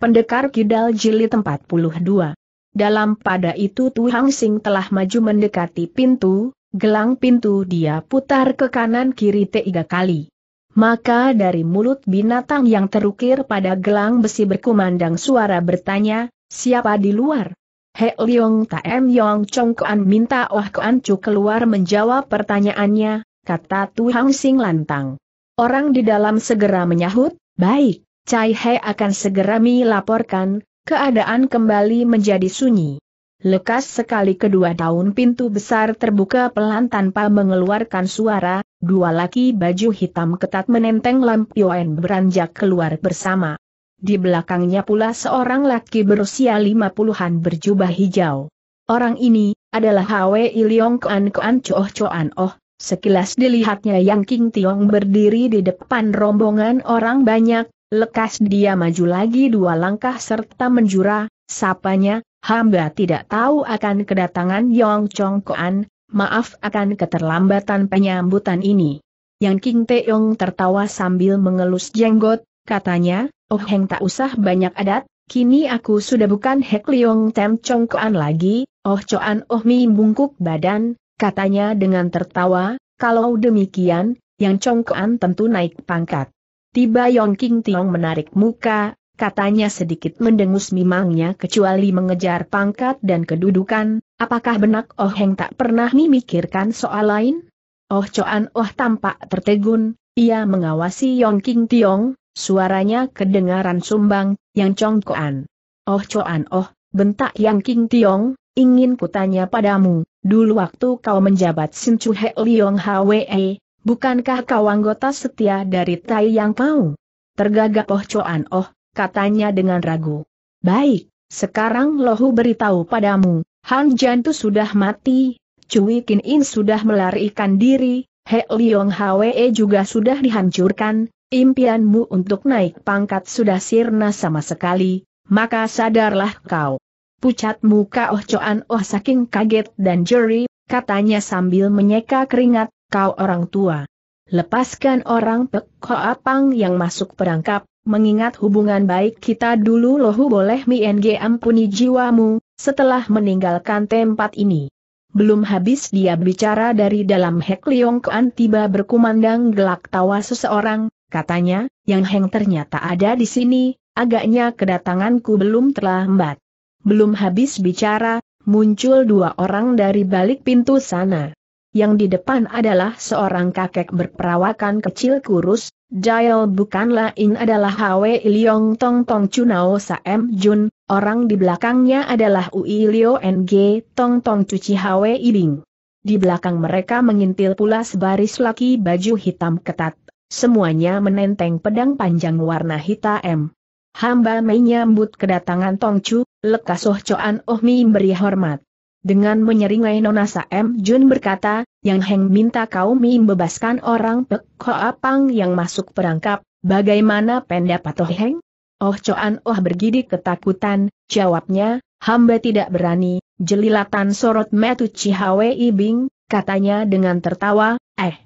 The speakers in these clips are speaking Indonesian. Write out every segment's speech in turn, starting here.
Pendekar Kidal Jili 42. Dalam pada itu Tu Hang Sing telah maju mendekati pintu, gelang pintu dia putar ke kanan kiri tiga kali. Maka dari mulut binatang yang terukir pada gelang besi berkumandang suara bertanya, siapa di luar? He Leong Em Yong Chong Kuan minta Oh Kuan Chu keluar menjawab pertanyaannya, kata Tu Hang Sing lantang. Orang di dalam segera menyahut, baik. Cai He akan segera melaporkan, keadaan kembali menjadi sunyi. Lekas sekali kedua daun pintu besar terbuka pelan tanpa mengeluarkan suara, dua laki baju hitam ketat menenteng lampion beranjak keluar bersama. Di belakangnya pula seorang laki berusia lima puluhan berjubah hijau. Orang ini, adalah Hwe Iliong Kuan Kuan Choh An Oh, sekilas dilihatnya Yang King Tiong berdiri di depan rombongan orang banyak, Lekas dia maju lagi dua langkah serta menjura, sapanya, hamba tidak tahu akan kedatangan Yong Chong Koan, maaf akan keterlambatan penyambutan ini. Yang King Teong tertawa sambil mengelus jenggot, katanya, Oh Heng tak usah banyak adat, kini aku sudah bukan Hek Leong Tem Chong Koan lagi, Oh Choan Oh Mi bungkuk badan, katanya dengan tertawa, kalau demikian, yang Chong Koan tentu naik pangkat. Tiba Yong King Tiong menarik muka, katanya sedikit mendengus mimangnya kecuali mengejar pangkat dan kedudukan, apakah benak Oh Heng tak pernah memikirkan soal lain? Oh Choan Oh tampak tertegun, ia mengawasi Yong King Tiong, suaranya kedengaran sumbang, yang congkoan. Oh Choan Oh, bentak Yang King Tiong, ingin kutanya padamu, dulu waktu kau menjabat Sin Chu He Liong Hwe, Bukankah kau anggota setia dari Tai Yang tahu? Tergagap Oh Choan Oh, katanya dengan ragu. Baik, sekarang Lohu beritahu padamu, Han Jantu sudah mati, Cui Kin In sudah melarikan diri, He Liong Hwe e juga sudah dihancurkan, impianmu untuk naik pangkat sudah sirna sama sekali, maka sadarlah kau. Pucat muka Oh Choan Oh saking kaget dan jeri katanya sambil menyeka keringat, kau orang tua. Lepaskan orang Pek Apang yang masuk perangkap, mengingat hubungan baik kita dulu lohu boleh MNG ampuni jiwamu, setelah meninggalkan tempat ini. Belum habis dia bicara dari dalam Hek Leong Kuan tiba berkumandang gelak tawa seseorang, katanya, Yang Heng ternyata ada di sini, agaknya kedatanganku belum terlambat. Belum habis bicara, muncul dua orang dari balik pintu sana. Yang di depan adalah seorang kakek berperawakan kecil kurus, Jail bukan lain adalah Hwe Iliong Tong Tong Chunao M Jun, orang di belakangnya adalah Ui Lio NG Tong Tong Cuci Hwe Ibing. Di belakang mereka mengintil pula sebaris laki baju hitam ketat, semuanya menenteng pedang panjang warna hitam. Hamba menyambut kedatangan Tong Chu, Lekas Oh Choan Oh Mi beri hormat. Dengan menyeringai Nona Saem Jun berkata, Yang Heng minta kau Mi bebaskan orang Pek Hoa Pang yang masuk perangkap, bagaimana pendapat Oh Heng? Oh Choan Oh bergidik ketakutan, jawabnya, hamba tidak berani, jelilatan sorot metu Cihawe Ibing, katanya dengan tertawa, eh.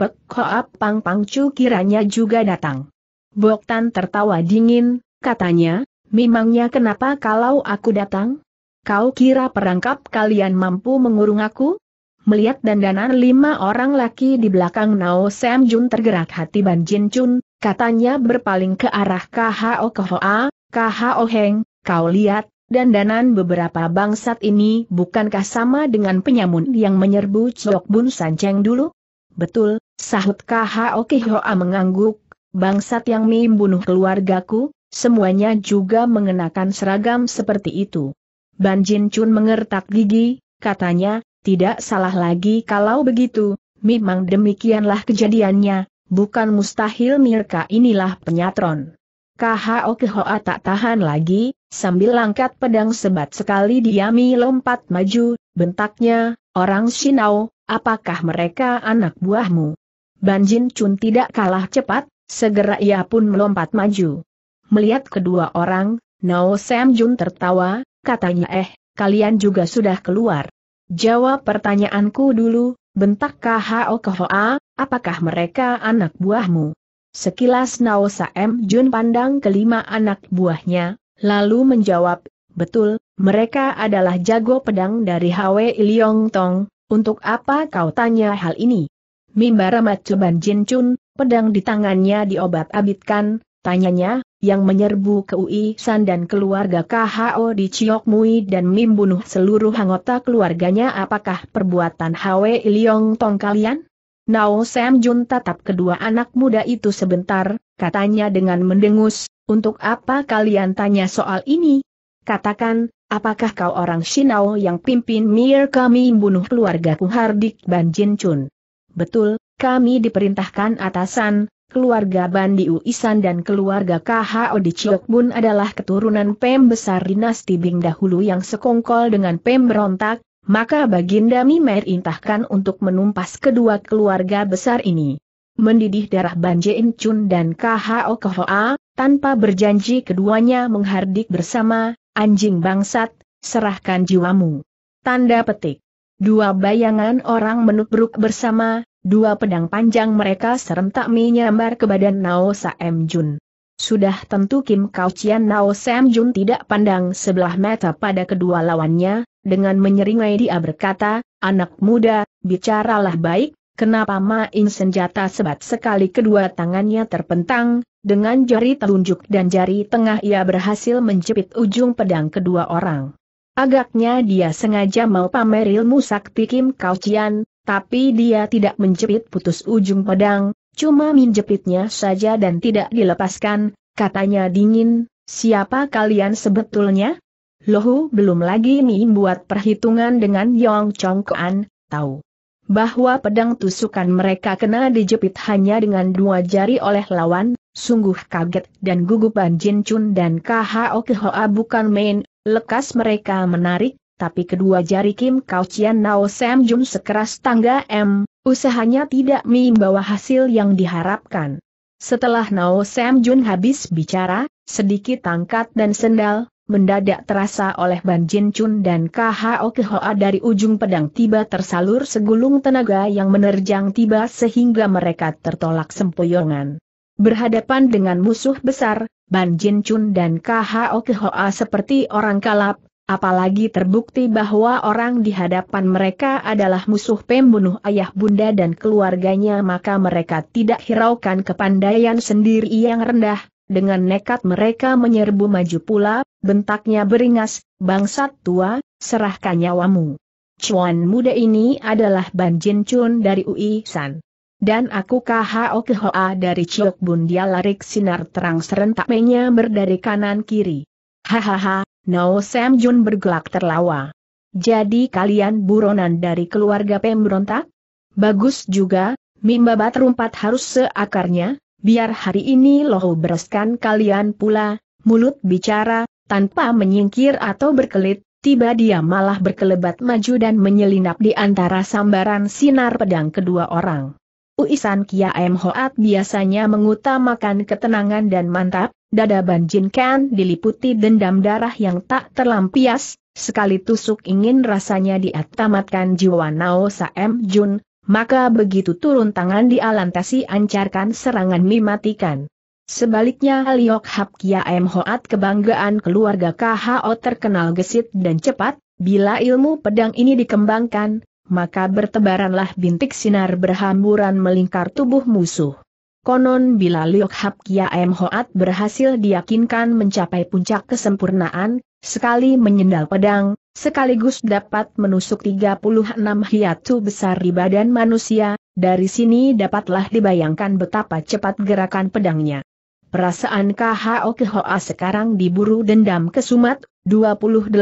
Pek Hoa Pang Pangcu kiranya juga datang. Boktan tertawa dingin, katanya, Memangnya kenapa kalau aku datang? Kau kira perangkap kalian mampu mengurung aku? Melihat dandanan lima orang laki di belakang Nao Sam Jun tergerak hati Ban Jin Chun, katanya berpaling ke arah KHO Kohoa, KHO Heng, kau lihat, dandanan beberapa bangsat ini bukankah sama dengan penyamun yang menyerbu Chok Bun san Sanceng dulu? Betul, sahut KHO a mengangguk, bangsat yang membunuh keluargaku, Semuanya juga mengenakan seragam seperti itu. Ban Jin Chun mengertak gigi, katanya, tidak salah lagi kalau begitu, memang demikianlah kejadiannya, bukan mustahil Mirka inilah penyatron. KHO Kehoa tak tahan lagi, sambil angkat pedang sebat sekali diami lompat maju, bentaknya, orang Shinao, apakah mereka anak buahmu? Banjin Chun tidak kalah cepat, segera ia pun melompat maju. Melihat kedua orang, Nao Sam Jun tertawa, katanya eh, kalian juga sudah keluar. Jawab pertanyaanku dulu, bentak KHO Kohoa, apakah mereka anak buahmu? Sekilas Nao Sam Jun pandang kelima anak buahnya, lalu menjawab, betul, mereka adalah jago pedang dari Hwe Ilyong Tong, untuk apa kau tanya hal ini? Mimbara Macuban Jin Chun, pedang di tangannya diobat-abitkan, Tanyanya, yang menyerbu ke UI San dan keluarga KHO di Chiok Mui dan membunuh seluruh anggota keluarganya apakah perbuatan Hwe Iliong Tong kalian? Nao Sam Jun tatap kedua anak muda itu sebentar, katanya dengan mendengus, untuk apa kalian tanya soal ini? Katakan, apakah kau orang Shinao yang pimpin Mir kami membunuh keluarga Kuhardik Ban Jin Chun? Betul, kami diperintahkan atasan, keluarga Bandi Uisan dan keluarga KHO di Ciokbun adalah keturunan pem besar dinasti Bing dahulu yang sekongkol dengan pem berontak. maka Baginda Mimer intahkan untuk menumpas kedua keluarga besar ini. Mendidih darah Banje Chun dan KHO Kohoa, tanpa berjanji keduanya menghardik bersama, anjing bangsat, serahkan jiwamu. Tanda petik. Dua bayangan orang menubruk bersama, Dua pedang panjang mereka serentak menyambar ke badan Nao Sam Jun. Sudah tentu Kim Kau Chian Nao Sam Jun tidak pandang sebelah mata pada kedua lawannya, dengan menyeringai dia berkata, anak muda, bicaralah baik, kenapa main senjata sebat sekali kedua tangannya terpentang, dengan jari telunjuk dan jari tengah ia berhasil menjepit ujung pedang kedua orang. Agaknya dia sengaja mau pamer ilmu sakti Kim Kau Chian, tapi dia tidak menjepit putus ujung pedang, cuma menjepitnya saja dan tidak dilepaskan, katanya dingin, siapa kalian sebetulnya? Lohu belum lagi buat perhitungan dengan Yong Chong Kuan, tahu bahwa pedang tusukan mereka kena dijepit hanya dengan dua jari oleh lawan, sungguh kaget dan gugup Jin Chun dan K.H.O. Kehoa bukan main, lekas mereka menarik, tapi kedua jari Kim Kau Chian Nao Sam Jun sekeras tangga M, usahanya tidak membawa hasil yang diharapkan. Setelah Nao Sam Jun habis bicara, sedikit tangkat dan sendal, mendadak terasa oleh Ban Jin Chun dan KHO Kehoa dari ujung pedang tiba tersalur segulung tenaga yang menerjang tiba sehingga mereka tertolak sempoyongan. Berhadapan dengan musuh besar, Ban Jin Chun dan KHO Kehoa seperti orang kalap, Apalagi terbukti bahwa orang di hadapan mereka adalah musuh pembunuh ayah bunda dan keluarganya maka mereka tidak hiraukan kepandaian sendiri yang rendah, dengan nekat mereka menyerbu maju pula, bentaknya beringas, bangsat tua, serahkan nyawamu. Cuan muda ini adalah Ban Jin Chun dari UI San. Dan aku KHO KHOA dari Chiok Bun dia larik sinar terang serentak menya dari kanan kiri. Hahaha, Nao Sam Jun bergelak terlawa. Jadi kalian buronan dari keluarga pemberontak? Bagus juga, mimba mimbabat rumpat harus seakarnya, biar hari ini loh bereskan kalian pula, mulut bicara, tanpa menyingkir atau berkelit, tiba dia malah berkelebat maju dan menyelinap di antara sambaran sinar pedang kedua orang. Uisan Kia M Hoat biasanya mengutamakan ketenangan dan mantap, dada Banjin Ken diliputi dendam darah yang tak terlampias, sekali tusuk ingin rasanya diatamatkan jiwa Nao Sa M Jun, maka begitu turun tangan dia alantasi ancarkan serangan mimatikan. Sebaliknya Liok Hap M Hoat kebanggaan keluarga KHO terkenal gesit dan cepat, bila ilmu pedang ini dikembangkan, maka bertebaranlah bintik sinar berhamburan melingkar tubuh musuh. Konon bila Liok Hap M. Hoat berhasil diyakinkan mencapai puncak kesempurnaan, sekali menyendal pedang, sekaligus dapat menusuk 36 hiatu besar di badan manusia, dari sini dapatlah dibayangkan betapa cepat gerakan pedangnya. Perasaan KHO Kehoa sekarang diburu dendam kesumat, 28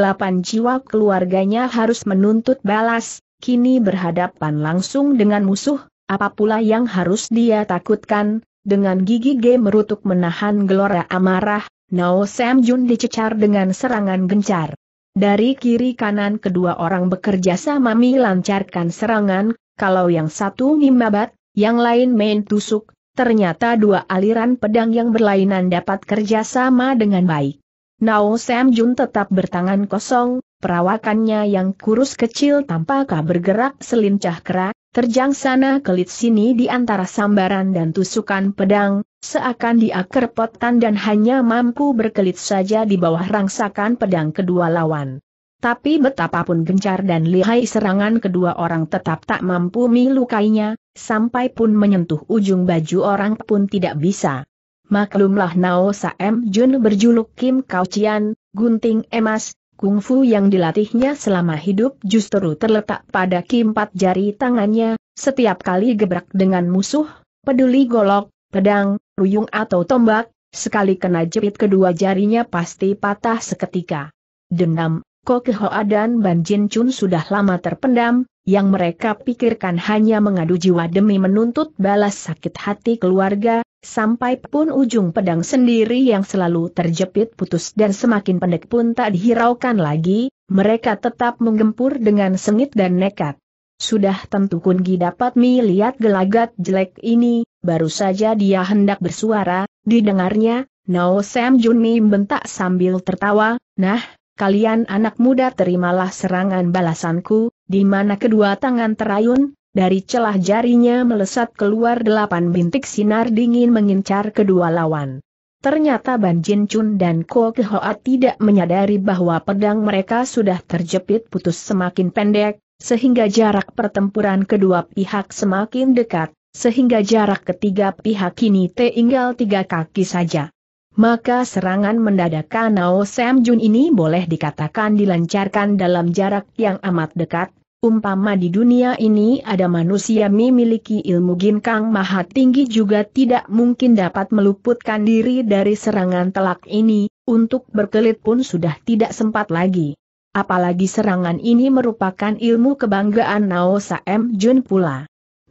jiwa keluarganya harus menuntut balas, kini berhadapan langsung dengan musuh, apa pula yang harus dia takutkan, dengan gigi G merutuk menahan gelora amarah, Nao Sam Jun dicecar dengan serangan gencar. Dari kiri kanan kedua orang bekerja sama melancarkan serangan, kalau yang satu ngimbabat, yang lain main tusuk, ternyata dua aliran pedang yang berlainan dapat kerjasama dengan baik. Nao Sam Jun tetap bertangan kosong, perawakannya yang kurus kecil tak bergerak selincah kera, terjang sana kelit sini di antara sambaran dan tusukan pedang, seakan dia kerpotan dan hanya mampu berkelit saja di bawah rangsakan pedang kedua lawan. Tapi betapapun gencar dan lihai serangan kedua orang tetap tak mampu melukainya, sampai pun menyentuh ujung baju orang pun tidak bisa. Maklumlah Nao Saem Jun berjuluk Kim Kau Cian, Gunting Emas, Kungfu yang dilatihnya selama hidup justru terletak pada keempat jari tangannya, setiap kali gebrak dengan musuh, peduli golok, pedang, ruyung atau tombak, sekali kena jepit kedua jarinya pasti patah seketika. Dendam Ko Kehoa dan Ban Jin Chun sudah lama terpendam, yang mereka pikirkan hanya mengadu jiwa demi menuntut balas sakit hati keluarga, sampai pun ujung pedang sendiri yang selalu terjepit putus dan semakin pendek pun tak dihiraukan lagi, mereka tetap menggempur dengan sengit dan nekat. Sudah tentu Kungi dapat melihat gelagat jelek ini, baru saja dia hendak bersuara, didengarnya, Nao Sam Junmi membentak sambil tertawa, nah, kalian anak muda terimalah serangan balasanku, di mana kedua tangan terayun, dari celah jarinya melesat keluar delapan bintik sinar dingin mengincar kedua lawan. Ternyata Ban Jin Chun dan Ko Kehoa tidak menyadari bahwa pedang mereka sudah terjepit putus semakin pendek, sehingga jarak pertempuran kedua pihak semakin dekat, sehingga jarak ketiga pihak kini tinggal tiga kaki saja. Maka serangan mendadak Nao Sam Jun ini boleh dikatakan dilancarkan dalam jarak yang amat dekat, umpama di dunia ini ada manusia memiliki ilmu ginkang maha tinggi juga tidak mungkin dapat meluputkan diri dari serangan telak ini, untuk berkelit pun sudah tidak sempat lagi. Apalagi serangan ini merupakan ilmu kebanggaan Nao Sam Jun pula.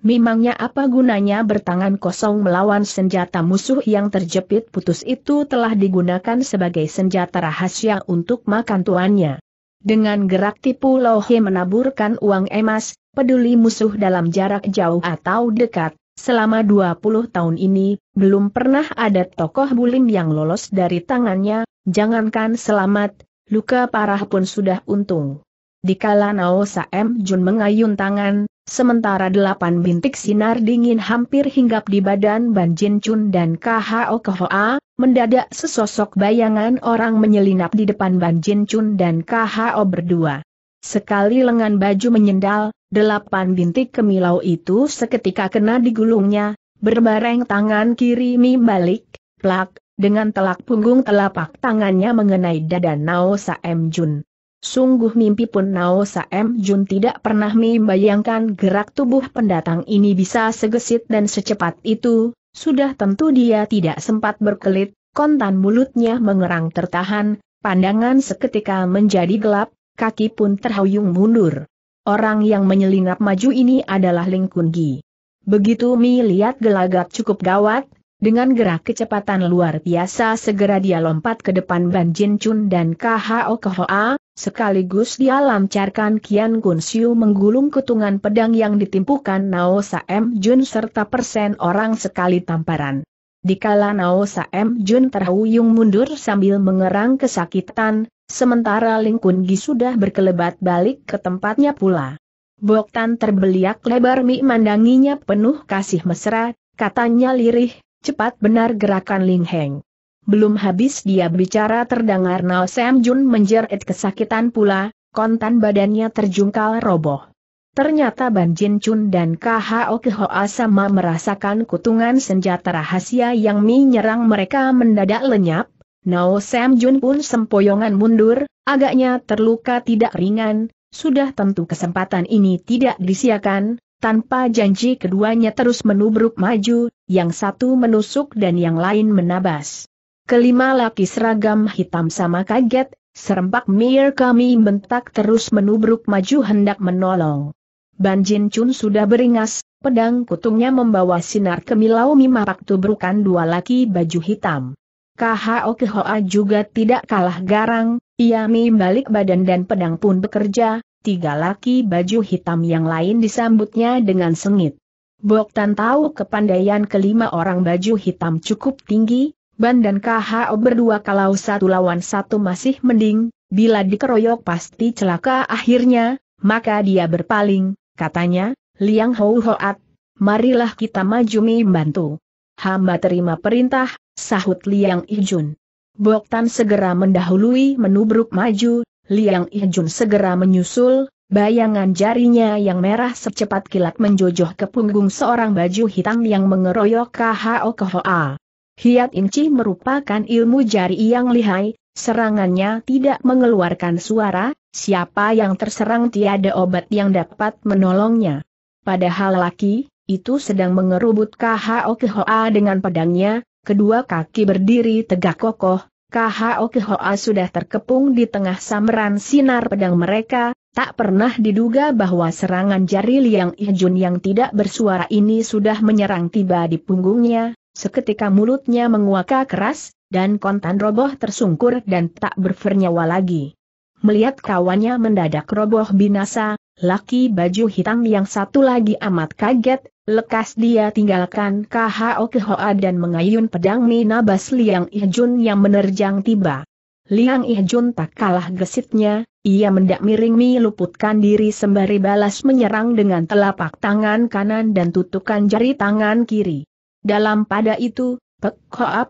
Memangnya apa gunanya bertangan kosong melawan senjata musuh yang terjepit putus itu telah digunakan sebagai senjata rahasia untuk makan tuannya. Dengan gerak tipu Lohe menaburkan uang emas, peduli musuh dalam jarak jauh atau dekat, selama 20 tahun ini, belum pernah ada tokoh bulim yang lolos dari tangannya, jangankan selamat, luka parah pun sudah untung. Dikala Nao Saem Jun mengayun tangan, Sementara delapan bintik sinar dingin hampir hinggap di badan Ban Jin Chun dan KHO Kohoa, mendadak sesosok bayangan orang menyelinap di depan Ban Jin Chun dan KHO berdua. Sekali lengan baju menyendal, delapan bintik kemilau itu seketika kena digulungnya, berbareng tangan kiri mim balik, plak, dengan telak punggung telapak tangannya mengenai dada Nao Saem Jun. Sungguh mimpi pun Nao Saem Jun tidak pernah membayangkan gerak tubuh pendatang ini bisa segesit dan secepat itu, sudah tentu dia tidak sempat berkelit, kontan mulutnya mengerang tertahan, pandangan seketika menjadi gelap, kaki pun terhuyung mundur. Orang yang menyelinap maju ini adalah Ling Kun Gi. Begitu Mi lihat gelagat cukup gawat, dengan gerak kecepatan luar biasa segera dia lompat ke depan Ban Jin Chun dan KHO Kohoa, Sekaligus dia lancarkan Kian Kun Siu menggulung kutungan pedang yang ditimpukan Nao M Jun serta persen orang sekali tamparan. Dikala Nao M Jun terhuyung mundur sambil mengerang kesakitan, sementara Ling Kun Gi sudah berkelebat balik ke tempatnya pula. Tan terbeliak lebar mi mandanginya penuh kasih mesra, katanya lirih, cepat benar gerakan Ling Heng. Belum habis dia bicara terdengar Nao Sam Jun menjerit kesakitan pula, kontan badannya terjungkal roboh. Ternyata Ban Jin Chun dan KHO Kehoa sama merasakan kutungan senjata rahasia yang menyerang mereka mendadak lenyap, Nao Sam Jun pun sempoyongan mundur, agaknya terluka tidak ringan, sudah tentu kesempatan ini tidak disiakan, tanpa janji keduanya terus menubruk maju, yang satu menusuk dan yang lain menabas. Kelima laki seragam hitam sama kaget, serempak mir kami bentak terus menubruk maju hendak menolong. Ban Jin Chun sudah beringas, pedang kutungnya membawa sinar kemilau mimapak tubrukan dua laki baju hitam. KHO KHOA juga tidak kalah garang, ia balik badan dan pedang pun bekerja, tiga laki baju hitam yang lain disambutnya dengan sengit. Boktan tahu kepandaian kelima orang baju hitam cukup tinggi, Ban dan KHO berdua kalau satu lawan satu masih mending, bila dikeroyok pasti celaka akhirnya, maka dia berpaling, katanya, Liang Hou Hoat, marilah kita maju membantu. Hamba terima perintah, sahut Liang Ijun. Boktan segera mendahului menubruk maju, Liang Ijun segera menyusul, bayangan jarinya yang merah secepat kilat menjojoh ke punggung seorang baju hitam yang mengeroyok KHO Hoa. Hiat Inci merupakan ilmu jari yang lihai, serangannya tidak mengeluarkan suara, siapa yang terserang tiada obat yang dapat menolongnya. Padahal laki, itu sedang mengerubut KHO Kehoa dengan pedangnya, kedua kaki berdiri tegak kokoh, KHO Kehoa sudah terkepung di tengah samran sinar pedang mereka, tak pernah diduga bahwa serangan jari Liang Ijun yang tidak bersuara ini sudah menyerang tiba di punggungnya, Seketika mulutnya menguaka keras, dan kontan roboh tersungkur dan tak bernyawa lagi. Melihat kawannya mendadak roboh binasa, laki baju hitam yang satu lagi amat kaget, lekas dia tinggalkan KHO Kehoa dan mengayun pedang Minabas Liang Ihjun yang menerjang tiba. Liang Ihjun tak kalah gesitnya, ia mendak miring luputkan diri sembari balas menyerang dengan telapak tangan kanan dan tutukan jari tangan kiri. Dalam pada itu, Pek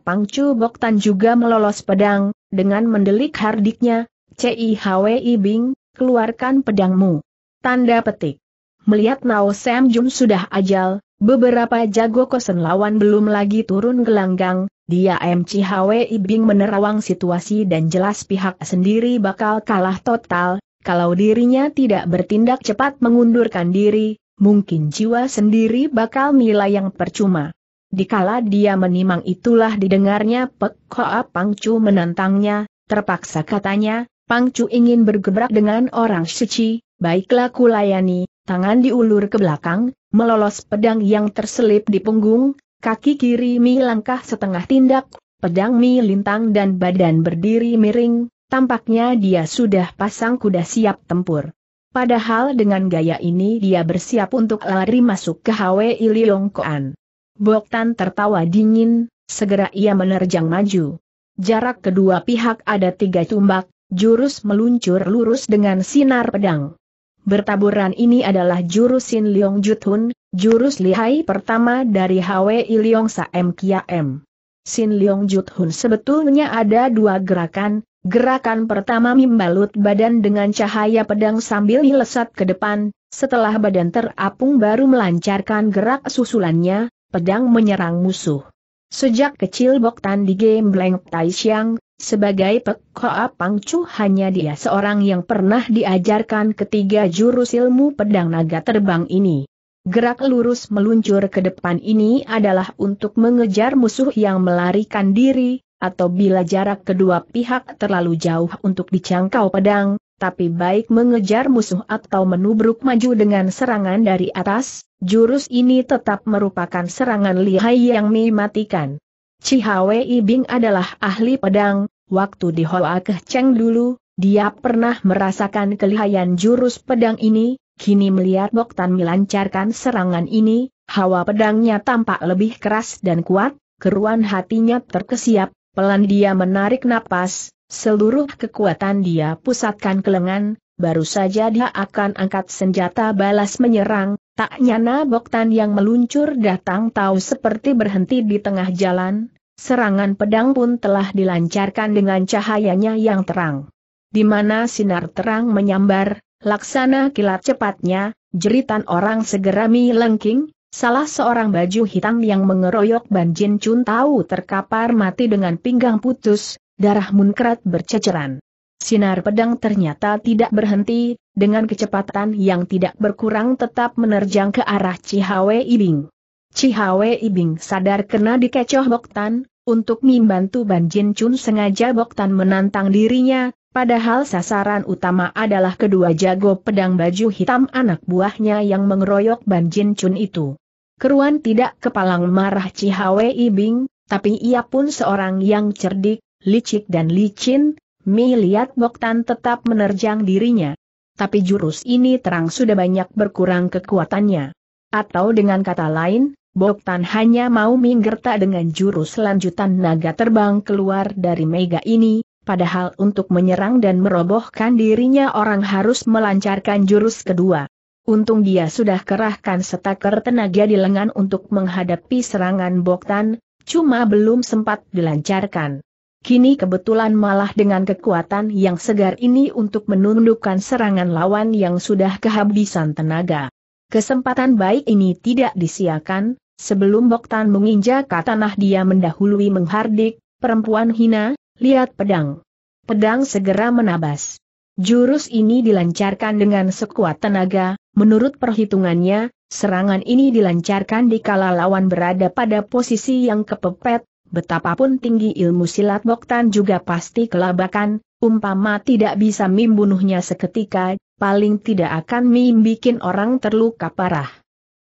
Pangcu Pang Chu juga melolos pedang, dengan mendelik hardiknya, CIHWI Bing, keluarkan pedangmu. Tanda petik. Melihat Nao Sam Jum sudah ajal, beberapa jago kosen lawan belum lagi turun gelanggang, dia MCHWI Bing menerawang situasi dan jelas pihak sendiri bakal kalah total, kalau dirinya tidak bertindak cepat mengundurkan diri, mungkin jiwa sendiri bakal nilai yang percuma. Dikala dia menimang itulah didengarnya Pek Hoa Chu menantangnya, terpaksa katanya, Pang Chu ingin bergebrak dengan orang suci, baiklah kulayani, tangan diulur ke belakang, melolos pedang yang terselip di punggung, kaki kiri mi langkah setengah tindak, pedang mi lintang dan badan berdiri miring, tampaknya dia sudah pasang kuda siap tempur. Padahal dengan gaya ini dia bersiap untuk lari masuk ke Hwe Iliongkoan. Boktan tertawa dingin, segera ia menerjang maju. Jarak kedua pihak ada tiga tumbak, jurus meluncur lurus dengan sinar pedang. Bertaburan ini adalah jurus Sin Leong Jutun, jurus lihai pertama dari HWI Leong M Kia M. Sin Leong Jutun sebetulnya ada dua gerakan, gerakan pertama membalut badan dengan cahaya pedang sambil lesat ke depan, setelah badan terapung baru melancarkan gerak susulannya, pedang menyerang musuh. Sejak kecil Boktan di game Blank Taishiang, sebagai Pek Hoa Pangcu hanya dia seorang yang pernah diajarkan ketiga jurus ilmu pedang naga terbang ini. Gerak lurus meluncur ke depan ini adalah untuk mengejar musuh yang melarikan diri, atau bila jarak kedua pihak terlalu jauh untuk dicangkau pedang, tapi baik mengejar musuh atau menubruk maju dengan serangan dari atas, jurus ini tetap merupakan serangan lihai yang mematikan. Cihawei Ibing adalah ahli pedang, waktu di Hoa Kehceng dulu, dia pernah merasakan kelihayan jurus pedang ini, kini melihat Boktan melancarkan serangan ini, hawa pedangnya tampak lebih keras dan kuat, keruan hatinya terkesiap, pelan dia menarik napas, Seluruh kekuatan dia pusatkan ke lengan, baru saja dia akan angkat senjata balas menyerang, tak nyana Boktan yang meluncur datang tahu seperti berhenti di tengah jalan, serangan pedang pun telah dilancarkan dengan cahayanya yang terang. Di mana sinar terang menyambar, laksana kilat cepatnya, jeritan orang segera melengking, Salah seorang baju hitam yang mengeroyok banjin Chun tahu terkapar mati dengan pinggang putus, darah munkrat berceceran. Sinar pedang ternyata tidak berhenti, dengan kecepatan yang tidak berkurang tetap menerjang ke arah Cihawe Ibing. Cihawe Ibing sadar kena dikecoh Boktan, untuk membantu Ban Jin Chun sengaja Boktan menantang dirinya, Padahal sasaran utama adalah kedua jago pedang baju hitam anak buahnya yang mengeroyok Ban Jin Chun itu. Keruan tidak kepalang marah Cihawe Ibing, tapi ia pun seorang yang cerdik, licik dan licin, Mi lihat Boktan tetap menerjang dirinya. Tapi jurus ini terang sudah banyak berkurang kekuatannya. Atau dengan kata lain, Boktan hanya mau minggerta dengan jurus lanjutan naga terbang keluar dari mega ini, padahal untuk menyerang dan merobohkan dirinya orang harus melancarkan jurus kedua. Untung dia sudah kerahkan setaker tenaga di lengan untuk menghadapi serangan Boktan, cuma belum sempat dilancarkan kini kebetulan malah dengan kekuatan yang segar ini untuk menundukkan serangan lawan yang sudah kehabisan tenaga. Kesempatan baik ini tidak disiakan, sebelum Boktan menginjak ke tanah dia mendahului menghardik, perempuan hina, lihat pedang. Pedang segera menabas. Jurus ini dilancarkan dengan sekuat tenaga, menurut perhitungannya, serangan ini dilancarkan di kala lawan berada pada posisi yang kepepet, Betapapun tinggi ilmu silat Boktan juga pasti kelabakan, umpama tidak bisa membunuhnya seketika, paling tidak akan membuat orang terluka parah.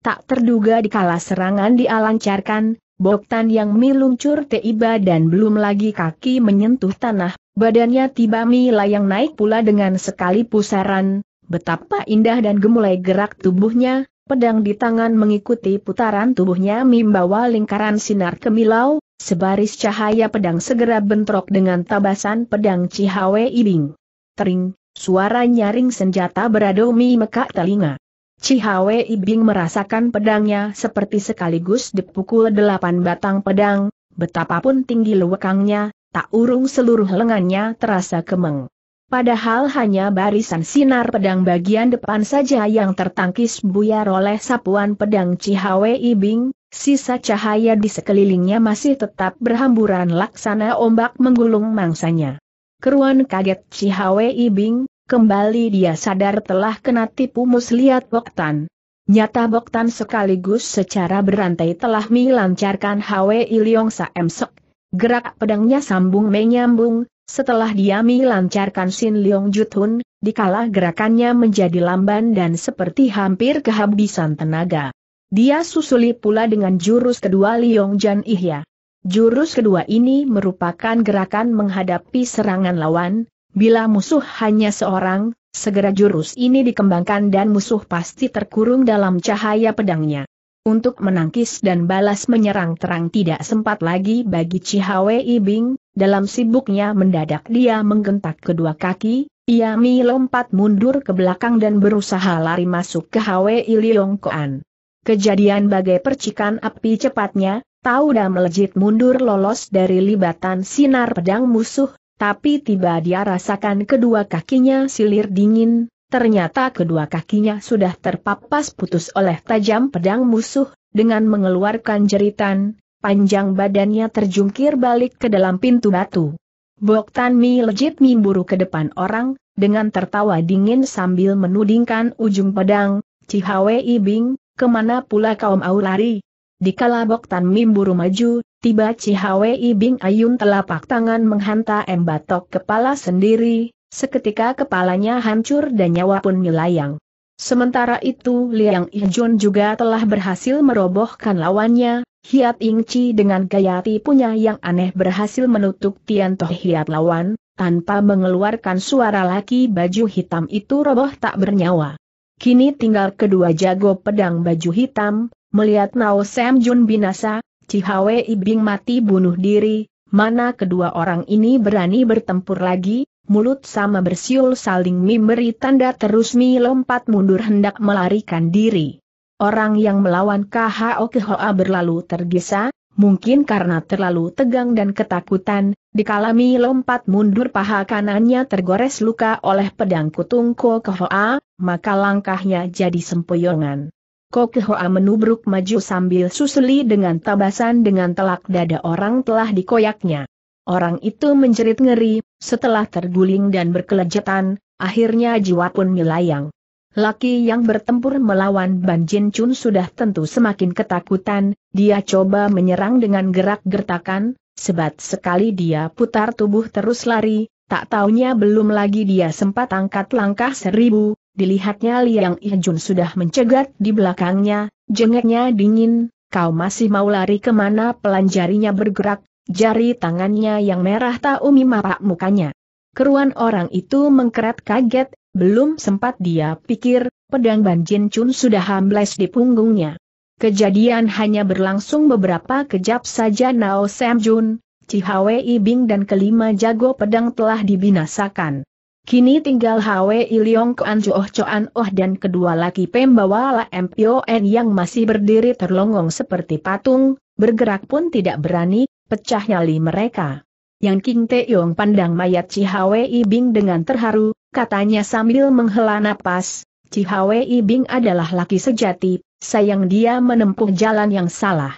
Tak terduga dikala serangan dialancarkan, Boktan yang meluncur tiba dan belum lagi kaki menyentuh tanah, badannya tiba Mi layang naik pula dengan sekali pusaran, betapa indah dan gemulai gerak tubuhnya, pedang di tangan mengikuti putaran tubuhnya membawa lingkaran sinar kemilau, Sebaris cahaya pedang segera bentrok dengan tabasan pedang Cihawe Ibing. Tering, suara nyaring senjata mi mekak telinga. Cihawe Ibing merasakan pedangnya seperti sekaligus dipukul delapan batang pedang, betapapun tinggi lewekangnya, tak urung seluruh lengannya terasa kemeng. Padahal hanya barisan sinar pedang bagian depan saja yang tertangkis buyar oleh sapuan pedang Cihawe Ibing, sisa cahaya di sekelilingnya masih tetap berhamburan laksana ombak menggulung mangsanya. Keruan kaget Cihawe Ibing, kembali dia sadar telah kena tipu muslihat Boktan. Nyata Boktan sekaligus secara berantai telah melancarkan Hwe Iliong Saemsek. Gerak pedangnya sambung menyambung, setelah diami lancarkan Sin Leong Jutun, dikala gerakannya menjadi lamban dan seperti hampir kehabisan tenaga. Dia susuli pula dengan jurus kedua Leong Jan Ihya. Jurus kedua ini merupakan gerakan menghadapi serangan lawan, bila musuh hanya seorang, segera jurus ini dikembangkan dan musuh pasti terkurung dalam cahaya pedangnya. Untuk menangkis dan balas menyerang terang tidak sempat lagi bagi Cihwe Ibing, dalam sibuknya mendadak dia menggentak kedua kaki, Ia melompat mundur ke belakang dan berusaha lari masuk ke HWI Koan. Kejadian bagai percikan api cepatnya, Tauda melejit mundur lolos dari libatan sinar pedang musuh, tapi tiba dia rasakan kedua kakinya silir dingin, ternyata kedua kakinya sudah terpapas putus oleh tajam pedang musuh, dengan mengeluarkan jeritan, panjang badannya terjungkir balik ke dalam pintu batu. Bok Tan Mi lejit mimburu ke depan orang, dengan tertawa dingin sambil menudingkan ujung pedang, Cihawe Ibing, kemana pula kaum au lari? Dikala Bok Tan Mi maju, tiba Cihawe Ibing ayun telapak tangan menghantam embatok kepala sendiri, seketika kepalanya hancur dan nyawa pun melayang. Sementara itu Liang Ijun juga telah berhasil merobohkan lawannya, Hiat Ing Chi dengan gaya tipunya yang aneh berhasil menutup Tian Toh Hiat lawan, tanpa mengeluarkan suara laki baju hitam itu roboh tak bernyawa. Kini tinggal kedua jago pedang baju hitam, melihat Nao Sam Jun binasa, Cihawe Ibing mati bunuh diri, mana kedua orang ini berani bertempur lagi, mulut sama bersiul saling memberi tanda terus Mi lompat mundur hendak melarikan diri. Orang yang melawan KHO Kehoa berlalu tergesa, mungkin karena terlalu tegang dan ketakutan, dikalami lompat mundur paha kanannya tergores luka oleh pedang kutung Ko Kehoa, maka langkahnya jadi sempoyongan. Ko Kehoa menubruk maju sambil susuli dengan tabasan dengan telak dada orang telah dikoyaknya. Orang itu menjerit ngeri, setelah terguling dan berkelejetan, akhirnya jiwa pun melayang. Laki yang bertempur melawan Ban Jin Chun sudah tentu semakin ketakutan, dia coba menyerang dengan gerak gertakan, sebat sekali dia putar tubuh terus lari, tak taunya belum lagi dia sempat angkat langkah seribu, dilihatnya Liang Ijun sudah mencegat di belakangnya, jengeknya dingin, kau masih mau lari kemana pelanjarinya bergerak, jari tangannya yang merah tak umi mapak mukanya. Keruan orang itu mengkeret kaget, belum sempat dia pikir, pedang Ban Jin Chun sudah hambles di punggungnya. Kejadian hanya berlangsung beberapa kejap saja Nao Sam Jun, Cihwe Bing dan kelima jago pedang telah dibinasakan. Kini tinggal Hwe Iliong Kuan Joo Choan Oh dan kedua laki pembawa La MPON yang masih berdiri terlongong seperti patung, bergerak pun tidak berani, pecah nyali mereka. Yang King Yong pandang mayat Cihwe Bing dengan terharu, katanya sambil menghela napas, Cihawei Bing adalah laki sejati, sayang dia menempuh jalan yang salah.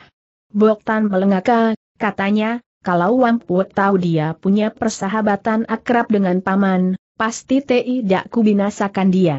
Boktan melengaka, katanya, kalau Wang Pu tahu dia punya persahabatan akrab dengan paman, pasti tidak kubinasakan dia.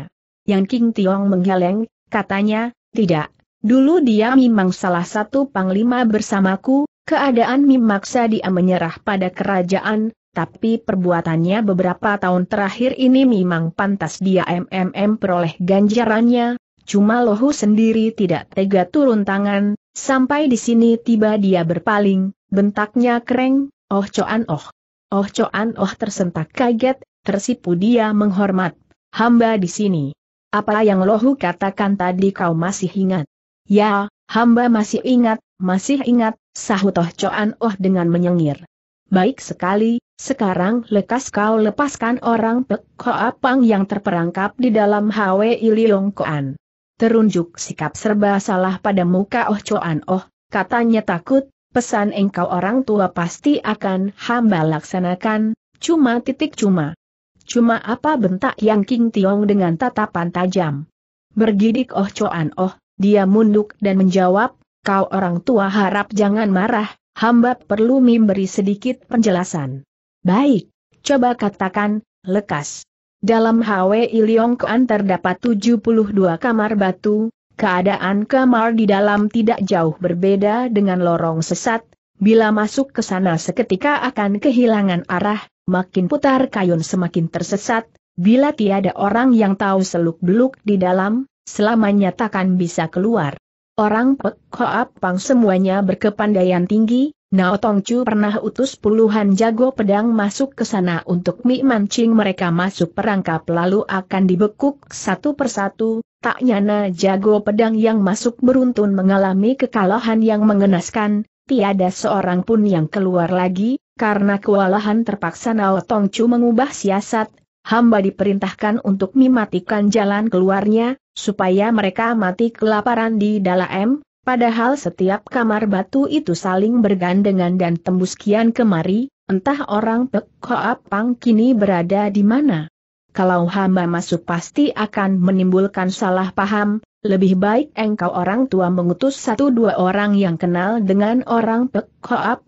Yang King Tiong menggeleng, katanya, tidak, dulu dia memang salah satu panglima bersamaku, keadaan memaksa dia menyerah pada kerajaan, tapi perbuatannya beberapa tahun terakhir ini memang pantas dia MMM peroleh ganjarannya, cuma Lohu sendiri tidak tega turun tangan, sampai di sini tiba dia berpaling, bentaknya kereng, oh coan oh. Oh coan oh tersentak kaget, tersipu dia menghormat, hamba di sini. Apa yang Lohu katakan tadi kau masih ingat? Ya, hamba masih ingat, masih ingat, sahut Oh Coan Oh dengan menyengir. Baik sekali, sekarang lekas kau lepaskan orang Pek apang yang terperangkap di dalam Hwe Iliong Koan. Terunjuk sikap serba salah pada muka Oh Choan Oh, katanya takut, pesan engkau orang tua pasti akan hamba laksanakan, cuma titik cuma. Cuma apa bentak Yang King Tiong dengan tatapan tajam. Bergidik Oh Choan Oh, dia munduk dan menjawab, kau orang tua harap jangan marah, hamba perlu memberi sedikit penjelasan. Baik, coba katakan, lekas. Dalam HW Iliong Kuan terdapat 72 kamar batu, keadaan kamar di dalam tidak jauh berbeda dengan lorong sesat, bila masuk ke sana seketika akan kehilangan arah, makin putar kayun semakin tersesat, bila tiada orang yang tahu seluk-beluk di dalam, selamanya takkan bisa keluar. Orang Pek Hoa Pang semuanya berkepandaian tinggi, Nao Tong Chu pernah utus puluhan jago pedang masuk ke sana untuk mi mancing mereka masuk perangkap lalu akan dibekuk satu persatu, tak nyana jago pedang yang masuk beruntun mengalami kekalahan yang mengenaskan, tiada seorang pun yang keluar lagi, karena kewalahan terpaksa Nao Tong Chu mengubah siasat, hamba diperintahkan untuk mematikan jalan keluarnya, supaya mereka mati kelaparan di dalam. Padahal setiap kamar batu itu saling bergandengan dan tembus kian kemari, entah orang Pek Pang kini berada di mana. Kalau hamba masuk pasti akan menimbulkan salah paham, lebih baik engkau orang tua mengutus satu dua orang yang kenal dengan orang Pek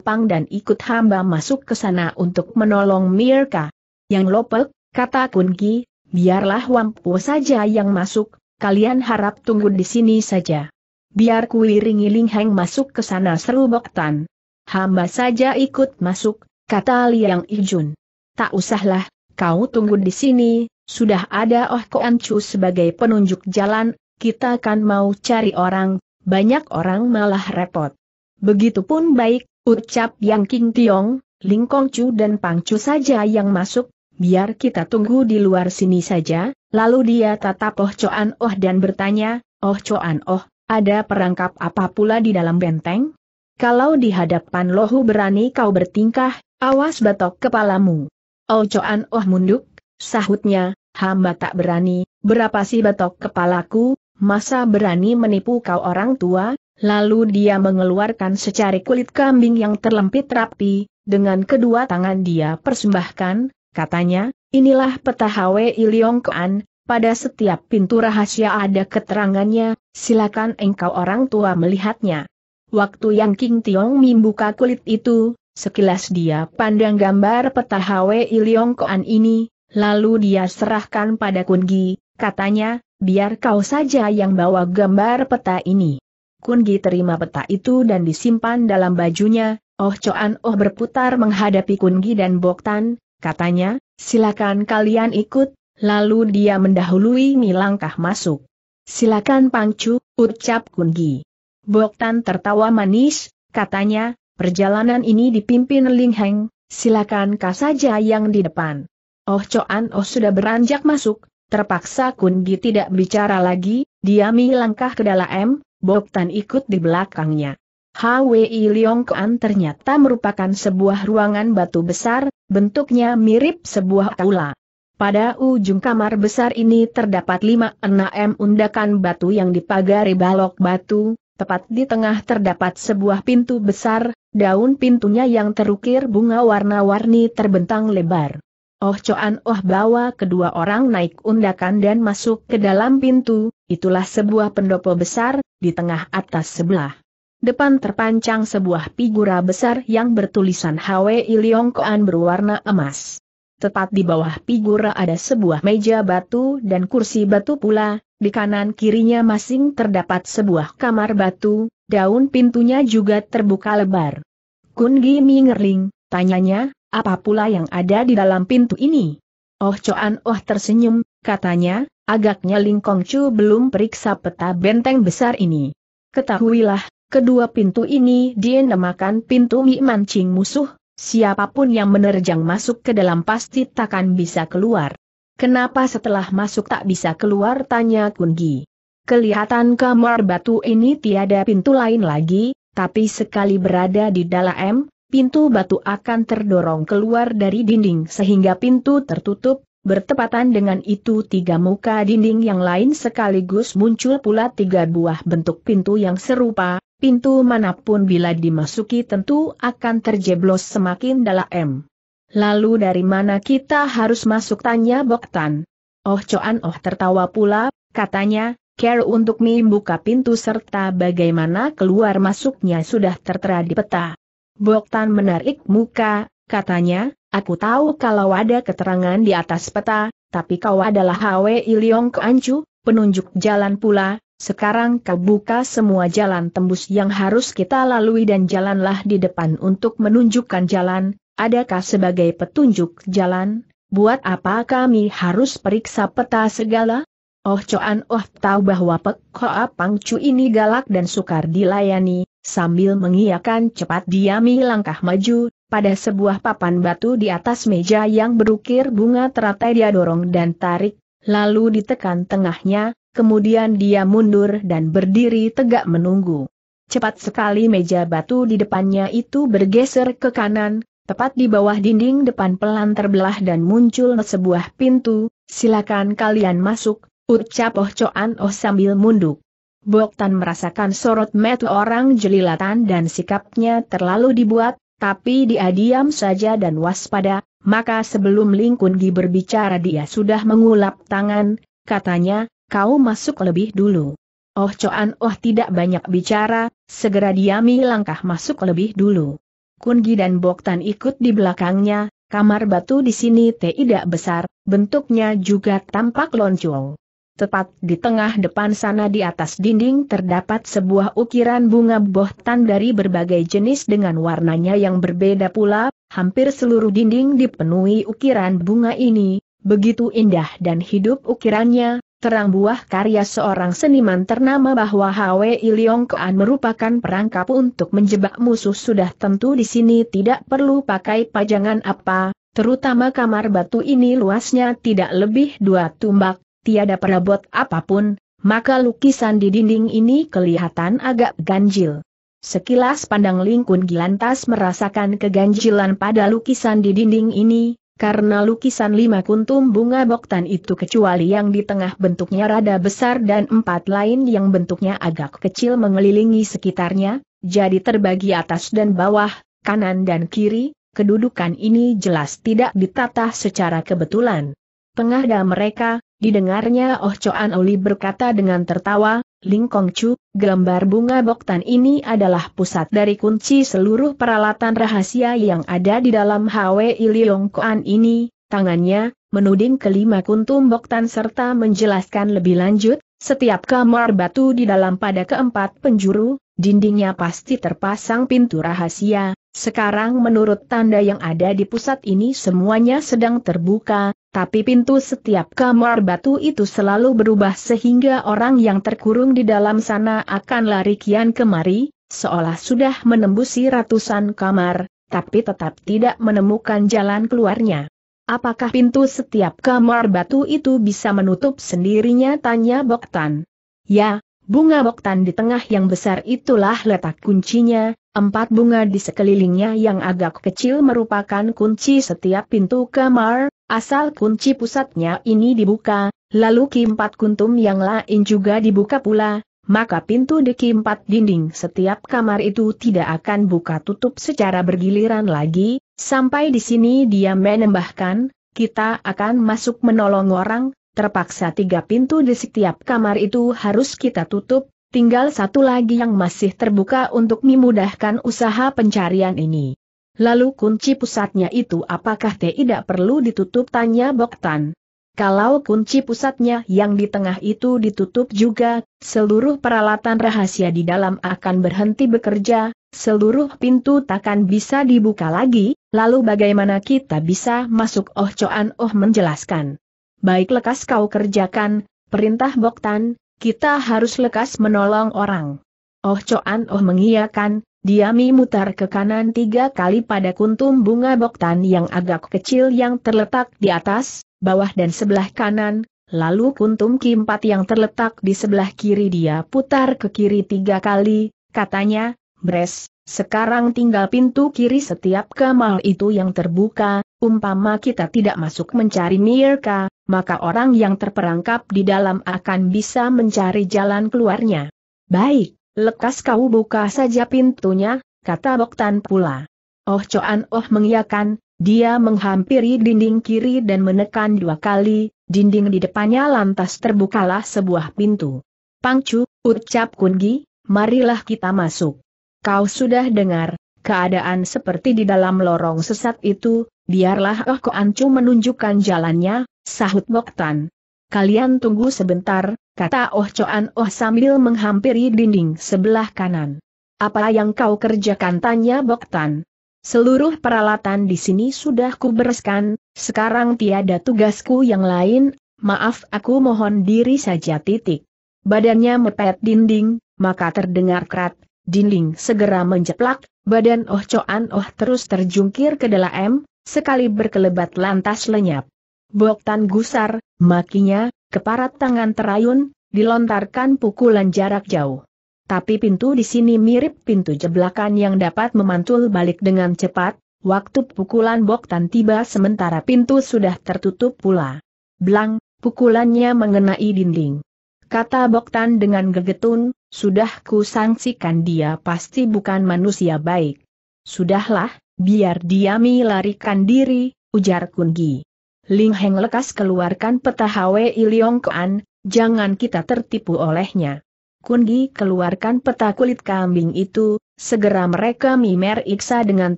Pang dan ikut hamba masuk ke sana untuk menolong Mirka. Yang lopek, kata Kunki, biarlah Wampu saja yang masuk, kalian harap tunggu di sini saja biar kuiringi Ling Heng masuk ke sana seru Bok Tan. Hamba saja ikut masuk, kata Liang Ijun. Tak usahlah, kau tunggu di sini, sudah ada Oh Koan Chu sebagai penunjuk jalan, kita kan mau cari orang, banyak orang malah repot. Begitupun baik, ucap Yang King Tiong, Ling Kong Chu dan Pang Chu saja yang masuk, biar kita tunggu di luar sini saja, lalu dia tatap Oh Choan Oh dan bertanya, Oh Choan Oh, ada perangkap apa pula di dalam benteng? Kalau di hadapan lohu berani kau bertingkah, awas batok kepalamu. Ocoan oh, oh munduk, sahutnya, hamba tak berani, berapa sih batok kepalaku, masa berani menipu kau orang tua? Lalu dia mengeluarkan secari kulit kambing yang terlempit rapi, dengan kedua tangan dia persembahkan, katanya, inilah peta Hwe Iliongkoan, pada setiap pintu rahasia ada keterangannya, silakan engkau orang tua melihatnya. Waktu yang King Tiong membuka kulit itu, sekilas dia pandang gambar peta Hwe Iliong Koan ini, lalu dia serahkan pada Gi, katanya, biar kau saja yang bawa gambar peta ini. Gi terima peta itu dan disimpan dalam bajunya, Oh Choan Oh berputar menghadapi Gi dan Boktan, katanya, silakan kalian ikut, Lalu dia mendahului Mi langkah masuk. Silakan Pangcu, ucap Kungi. Boktan tertawa manis, katanya, perjalanan ini dipimpin Ling Heng, silakan kau saja yang di depan. Oh Coan Oh sudah beranjak masuk, terpaksa Kungi tidak bicara lagi, dia Mi langkah ke dalam, Boktan ikut di belakangnya. HWI Kuan ternyata merupakan sebuah ruangan batu besar, bentuknya mirip sebuah kaula. Pada ujung kamar besar ini terdapat lima enam undakan batu yang dipagari balok batu, tepat di tengah terdapat sebuah pintu besar, daun pintunya yang terukir bunga warna-warni terbentang lebar. Oh Coan Oh bawa kedua orang naik undakan dan masuk ke dalam pintu, itulah sebuah pendopo besar, di tengah atas sebelah. Depan terpancang sebuah figura besar yang bertulisan Hwi Iliong Koan berwarna emas tepat di bawah figura ada sebuah meja batu dan kursi batu pula, di kanan kirinya masing terdapat sebuah kamar batu, daun pintunya juga terbuka lebar. Kun Gi Mingerling, tanyanya, apa pula yang ada di dalam pintu ini? Oh Choan Oh tersenyum, katanya, agaknya Ling Kong Chu belum periksa peta benteng besar ini. Ketahuilah, kedua pintu ini dinamakan pintu Mi Mancing Musuh, Siapapun yang menerjang masuk ke dalam pasti takkan bisa keluar. Kenapa setelah masuk tak bisa keluar tanya Kungi. Kelihatan kamar batu ini tiada pintu lain lagi, tapi sekali berada di dalam, pintu batu akan terdorong keluar dari dinding sehingga pintu tertutup, bertepatan dengan itu tiga muka dinding yang lain sekaligus muncul pula tiga buah bentuk pintu yang serupa, pintu manapun bila dimasuki tentu akan terjeblos semakin dalam. Lalu dari mana kita harus masuk tanya Boktan? Oh Coan Oh tertawa pula, katanya, care untuk mi buka pintu serta bagaimana keluar masuknya sudah tertera di peta. Boktan menarik muka, katanya, aku tahu kalau ada keterangan di atas peta, tapi kau adalah Hwe Iliong Keancu, penunjuk jalan pula, sekarang kau buka semua jalan tembus yang harus kita lalui dan jalanlah di depan untuk menunjukkan jalan, adakah sebagai petunjuk jalan, buat apa kami harus periksa peta segala? Oh Coan Oh tahu bahwa Pek Hoa Pangcu ini galak dan sukar dilayani, sambil mengiakan cepat diami langkah maju, pada sebuah papan batu di atas meja yang berukir bunga teratai dia dorong dan tarik, lalu ditekan tengahnya, kemudian dia mundur dan berdiri tegak menunggu. Cepat sekali meja batu di depannya itu bergeser ke kanan, tepat di bawah dinding depan pelan terbelah dan muncul sebuah pintu, silakan kalian masuk, ucap Oh Coan Oh sambil munduk. Boktan merasakan sorot metu orang jelilatan dan sikapnya terlalu dibuat, tapi dia diam saja dan waspada, maka sebelum Lingkungi berbicara dia sudah mengulap tangan, katanya, kau masuk lebih dulu. Oh Coan Oh tidak banyak bicara, segera diami langkah masuk lebih dulu. Kungi dan Boktan ikut di belakangnya, kamar batu di sini tidak besar, bentuknya juga tampak loncong. Tepat di tengah depan sana di atas dinding terdapat sebuah ukiran bunga bohtan dari berbagai jenis dengan warnanya yang berbeda pula, hampir seluruh dinding dipenuhi ukiran bunga ini, begitu indah dan hidup ukirannya, terang buah karya seorang seniman ternama bahwa Hwe Iliong Koan merupakan perangkap untuk menjebak musuh sudah tentu di sini tidak perlu pakai pajangan apa, terutama kamar batu ini luasnya tidak lebih dua tumbak, tiada perabot apapun, maka lukisan di dinding ini kelihatan agak ganjil. Sekilas pandang Lingkun Gilantas merasakan keganjilan pada lukisan di dinding ini, karena lukisan lima kuntum bunga boktan itu kecuali yang di tengah bentuknya rada besar dan empat lain yang bentuknya agak kecil mengelilingi sekitarnya, jadi terbagi atas dan bawah, kanan dan kiri, kedudukan ini jelas tidak ditata secara kebetulan. Tengah Pengada mereka, didengarnya Oh Choan Oli berkata dengan tertawa, Ling Chu, gambar bunga boktan ini adalah pusat dari kunci seluruh peralatan rahasia yang ada di dalam HWI Liong Kuan ini, tangannya, menuding kelima kuntum boktan serta menjelaskan lebih lanjut, setiap kamar batu di dalam pada keempat penjuru, dindingnya pasti terpasang pintu rahasia, sekarang menurut tanda yang ada di pusat ini semuanya sedang terbuka, tapi pintu setiap kamar batu itu selalu berubah sehingga orang yang terkurung di dalam sana akan lari kian kemari, seolah sudah menembusi ratusan kamar, tapi tetap tidak menemukan jalan keluarnya. Apakah pintu setiap kamar batu itu bisa menutup sendirinya tanya Boktan. Ya, bunga Boktan di tengah yang besar itulah letak kuncinya, Empat bunga di sekelilingnya yang agak kecil merupakan kunci setiap pintu kamar, Asal kunci pusatnya ini dibuka, lalu Ki Empat Kuntum yang lain juga dibuka pula, maka pintu di Ki Empat Dinding setiap kamar itu tidak akan buka tutup secara bergiliran lagi, sampai di sini dia menambahkan, kita akan masuk menolong orang, terpaksa tiga pintu di setiap kamar itu harus kita tutup, tinggal satu lagi yang masih terbuka untuk memudahkan usaha pencarian ini. Lalu kunci pusatnya itu apakah tidak perlu ditutup tanya Boktan. Kalau kunci pusatnya yang di tengah itu ditutup juga, seluruh peralatan rahasia di dalam akan berhenti bekerja, seluruh pintu takkan bisa dibuka lagi, lalu bagaimana kita bisa masuk Oh Coan Oh menjelaskan. Baik lekas kau kerjakan, perintah Boktan, kita harus lekas menolong orang. Oh Coan Oh mengiyakan, Diami mutar ke kanan tiga kali pada kuntum bunga boktan yang agak kecil yang terletak di atas, bawah dan sebelah kanan, lalu kuntum kimpat yang terletak di sebelah kiri dia putar ke kiri tiga kali, katanya, Bres, sekarang tinggal pintu kiri setiap kamar itu yang terbuka, umpama kita tidak masuk mencari Mirka, maka orang yang terperangkap di dalam akan bisa mencari jalan keluarnya. Baik. Lekas kau buka saja pintunya, kata Boktan pula. Oh Coan Oh mengiakan, dia menghampiri dinding kiri dan menekan dua kali, dinding di depannya lantas terbukalah sebuah pintu. Pangcu, ucap Kungi, marilah kita masuk. Kau sudah dengar, keadaan seperti di dalam lorong sesat itu, biarlah Oh Koancu menunjukkan jalannya, sahut Boktan. Kalian tunggu sebentar, kata Oh Choan Oh sambil menghampiri dinding sebelah kanan. Apa yang kau kerjakan tanya Boktan. Seluruh peralatan di sini sudah kubereskan, sekarang tiada tugasku yang lain, maaf aku mohon diri saja titik. Badannya mepet dinding, maka terdengar krat, dinding segera menjeplak, badan Oh Coan Oh terus terjungkir ke dalam, sekali berkelebat lantas lenyap. Boktan gusar, makinya, Keparat tangan terayun, dilontarkan pukulan jarak jauh. Tapi pintu di sini mirip pintu jeblakan yang dapat memantul balik dengan cepat, waktu pukulan boktan tiba sementara pintu sudah tertutup pula. Blang, pukulannya mengenai dinding. Kata boktan dengan gegetun, sudah ku sangsikan dia pasti bukan manusia baik. Sudahlah, biar dia melarikan diri, ujar Kungi. Ling Heng lekas keluarkan peta Hwe Iliong Kuan, jangan kita tertipu olehnya. Kundi keluarkan peta kulit kambing itu, segera mereka mimer iksa dengan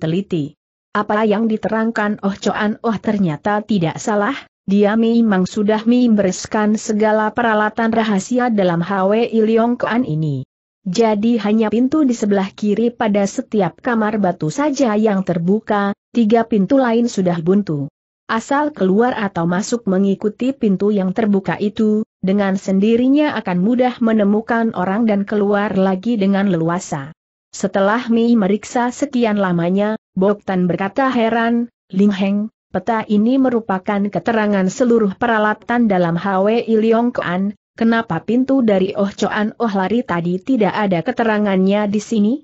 teliti. Apa yang diterangkan Oh Coan Oh ternyata tidak salah, dia memang sudah membereskan segala peralatan rahasia dalam Hwe Iliong Kuan ini. Jadi hanya pintu di sebelah kiri pada setiap kamar batu saja yang terbuka, tiga pintu lain sudah buntu. Asal keluar atau masuk mengikuti pintu yang terbuka itu, dengan sendirinya akan mudah menemukan orang dan keluar lagi dengan leluasa. Setelah Mi meriksa sekian lamanya, Boktan berkata heran, Ling Heng, peta ini merupakan keterangan seluruh peralatan dalam HW Iliong Kuan, kenapa pintu dari Oh Choan Oh Lari tadi tidak ada keterangannya di sini?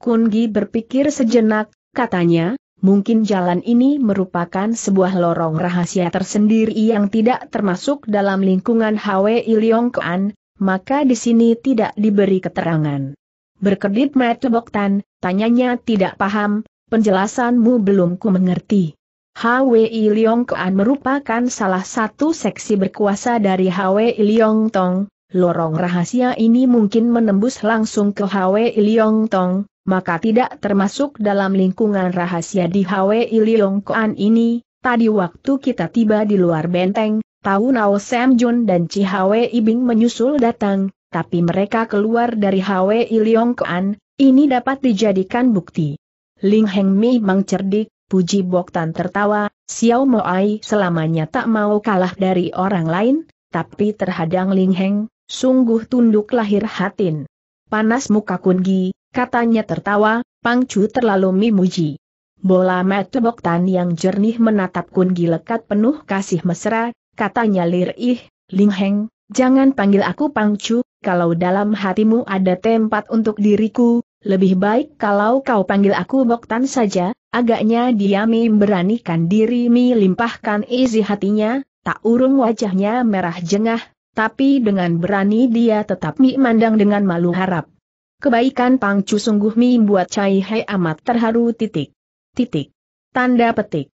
Kun Gi berpikir sejenak, katanya, mungkin jalan ini merupakan sebuah lorong rahasia tersendiri yang tidak termasuk dalam lingkungan HWI Liongkoan, maka di sini tidak diberi keterangan. Berkedip Mateboktan, tanyanya tidak paham, penjelasanmu belum ku mengerti. HWI Liongkoan merupakan salah satu seksi berkuasa dari HWI Ilyongtong, lorong rahasia ini mungkin menembus langsung ke HWI Ilyongtong maka tidak termasuk dalam lingkungan rahasia di Hwe Iliong Koan ini, tadi waktu kita tiba di luar benteng, tahu Nao Sam Jun dan Chi Hwe Bing menyusul datang, tapi mereka keluar dari Hwe Iliong Koan, ini dapat dijadikan bukti. Ling Heng Mi Mang cerdik, puji Boktan tertawa, Xiao Moai selamanya tak mau kalah dari orang lain, tapi terhadang Ling Heng, sungguh tunduk lahir hatin. Panas muka Kungi, Katanya tertawa, Pangcu terlalu memuji. Bola mata Boktan yang jernih menatap kun lekat penuh kasih mesra, katanya lirih, Ling Heng, jangan panggil aku Pangcu, kalau dalam hatimu ada tempat untuk diriku, lebih baik kalau kau panggil aku Boktan saja, agaknya dia memberanikan diri melimpahkan isi hatinya, tak urung wajahnya merah jengah, tapi dengan berani dia tetap memandang dengan malu harap. Kebaikan Pang Chu sungguh membuat Cai He amat terharu titik. Titik. Tanda petik.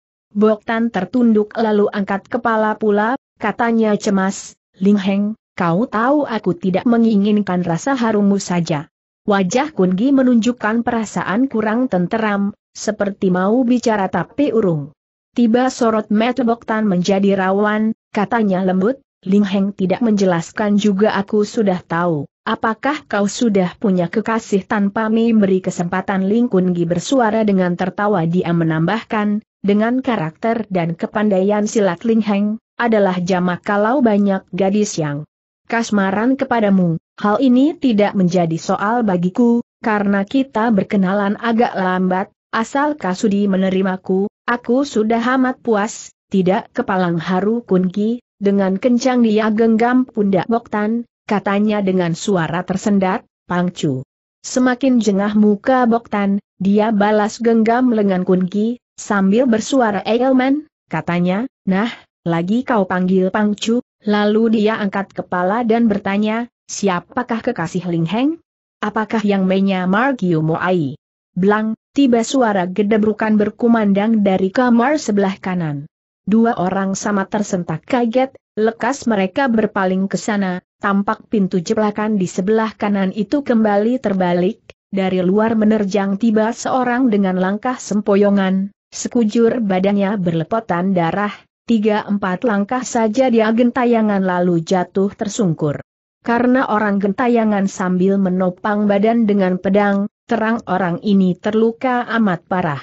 Tan tertunduk lalu angkat kepala pula, katanya cemas, Ling Heng, kau tahu aku tidak menginginkan rasa harummu saja. Wajah Kun Kungi menunjukkan perasaan kurang tenteram, seperti mau bicara tapi urung. Tiba sorot mata Tan menjadi rawan, katanya lembut, Ling Heng tidak menjelaskan juga aku sudah tahu. Apakah kau sudah punya kekasih tanpa memberi kesempatan Ling Gi bersuara dengan tertawa dia menambahkan, dengan karakter dan kepandaian silat Ling Heng, adalah jamak kalau banyak gadis yang kasmaran kepadamu, hal ini tidak menjadi soal bagiku, karena kita berkenalan agak lambat, asal Kasudi menerimaku, aku sudah amat puas, tidak kepalang haru Kun Gi, dengan kencang dia genggam pundak Boktan, katanya dengan suara tersendat, Pangcu. Semakin jengah muka Boktan, dia balas genggam lengan Kunki, sambil bersuara Eilman, katanya, nah, lagi kau panggil Pangcu, lalu dia angkat kepala dan bertanya, siapakah kekasih Ling Heng? Apakah yang menyamar Moai? Blang, tiba suara gedebrukan berkumandang dari kamar sebelah kanan. Dua orang sama tersentak kaget, lekas mereka berpaling ke sana, tampak pintu jeplakan di sebelah kanan itu kembali terbalik, dari luar menerjang tiba seorang dengan langkah sempoyongan, sekujur badannya berlepotan darah, tiga empat langkah saja dia gentayangan lalu jatuh tersungkur. Karena orang gentayangan sambil menopang badan dengan pedang, terang orang ini terluka amat parah.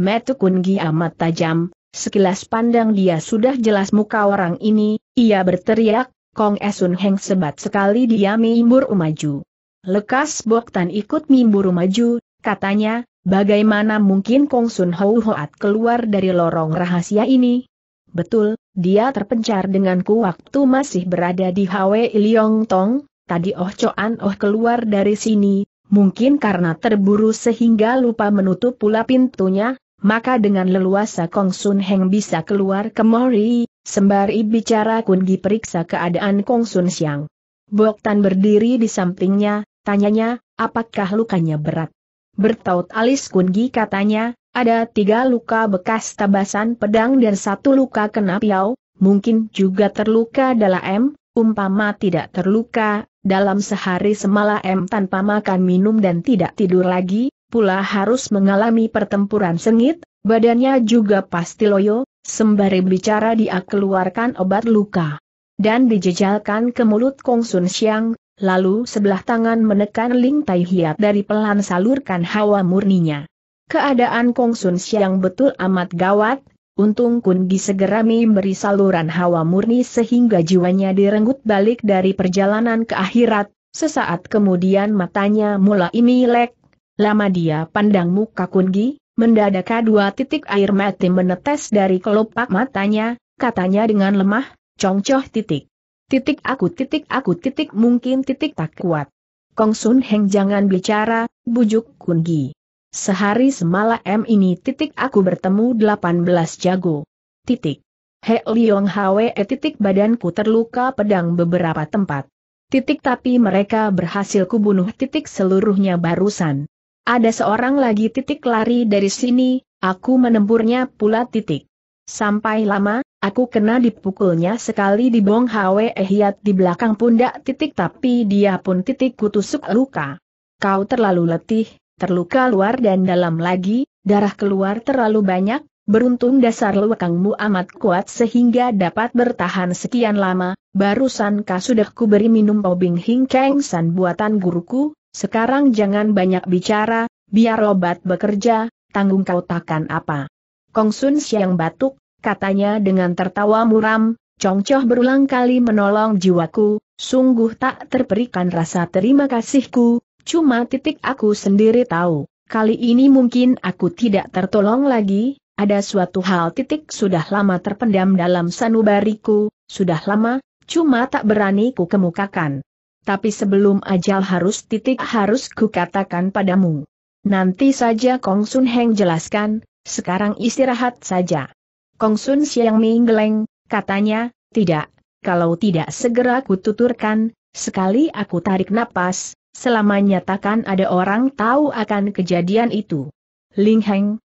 Metu kungi amat tajam, Sekilas pandang dia sudah jelas muka orang ini, ia berteriak, Kong Esun Heng sebat sekali dia mimbur umaju. Lekas Boktan ikut mimbur maju, katanya, bagaimana mungkin Kong Sun Hou Hoat keluar dari lorong rahasia ini? Betul, dia terpencar denganku waktu masih berada di Hwe Liong Tong, tadi Oh Choan Oh keluar dari sini, mungkin karena terburu sehingga lupa menutup pula pintunya, maka dengan leluasa Kong Sun Heng bisa keluar ke Mori, sembari bicara Kun Gi periksa keadaan Kong Sun Siang. Bok Tan berdiri di sampingnya, tanyanya, apakah lukanya berat? Bertaut alis Kun Gi katanya, ada tiga luka bekas tabasan pedang dan satu luka kena piau, mungkin juga terluka dalam M, umpama tidak terluka, dalam sehari semala tanpa makan minum dan tidak tidur lagi, pula harus mengalami pertempuran sengit, badannya juga pasti loyo, sembari bicara dia keluarkan obat luka. Dan dijejalkan ke mulut Kong Sun Xiang, lalu sebelah tangan menekan Ling Tai Hiat dari pelan salurkan hawa murninya. Keadaan Kong Sun Xiang betul amat gawat, untung Kun Gi segera memberi saluran hawa murni sehingga jiwanya direnggut balik dari perjalanan ke akhirat, sesaat kemudian matanya mulai melek, Lama dia pandang muka Kungi, mendadak dua titik air mati menetes dari kelopak matanya, katanya dengan lemah, congcoh titik. Titik aku titik aku titik mungkin titik tak kuat. Kong Sun Heng jangan bicara, bujuk Kungi. Sehari semalam ini titik aku bertemu 18 jago. Titik. He Liong Hwe eh, titik badanku terluka pedang beberapa tempat. Titik tapi mereka berhasil kubunuh titik seluruhnya barusan. Ada seorang lagi titik lari dari sini, aku menemburnya pula titik. Sampai lama, aku kena dipukulnya sekali di bong hawe ehiat di belakang pundak titik tapi dia pun titik kutusuk luka. Kau terlalu letih, terluka luar dan dalam lagi, darah keluar terlalu banyak, beruntung dasar luakangmu amat kuat sehingga dapat bertahan sekian lama, barusan kau sudah kuberi minum obing hingkeng san buatan guruku, sekarang jangan banyak bicara, biar obat bekerja, tanggung kau takkan apa. Kong Sun Siang batuk, katanya dengan tertawa muram, Chong Choh berulang kali menolong jiwaku, sungguh tak terperikan rasa terima kasihku, cuma titik aku sendiri tahu, kali ini mungkin aku tidak tertolong lagi, ada suatu hal titik sudah lama terpendam dalam sanubariku, sudah lama, cuma tak berani ku kemukakan. Tapi sebelum ajal harus titik harus kukatakan padamu. Nanti saja Kong Sun Heng jelaskan, sekarang istirahat saja. Kong Sun Siang menggeleng, katanya, tidak, kalau tidak segera kututurkan, sekali aku tarik napas, selama nyatakan ada orang tahu akan kejadian itu. Ling Heng,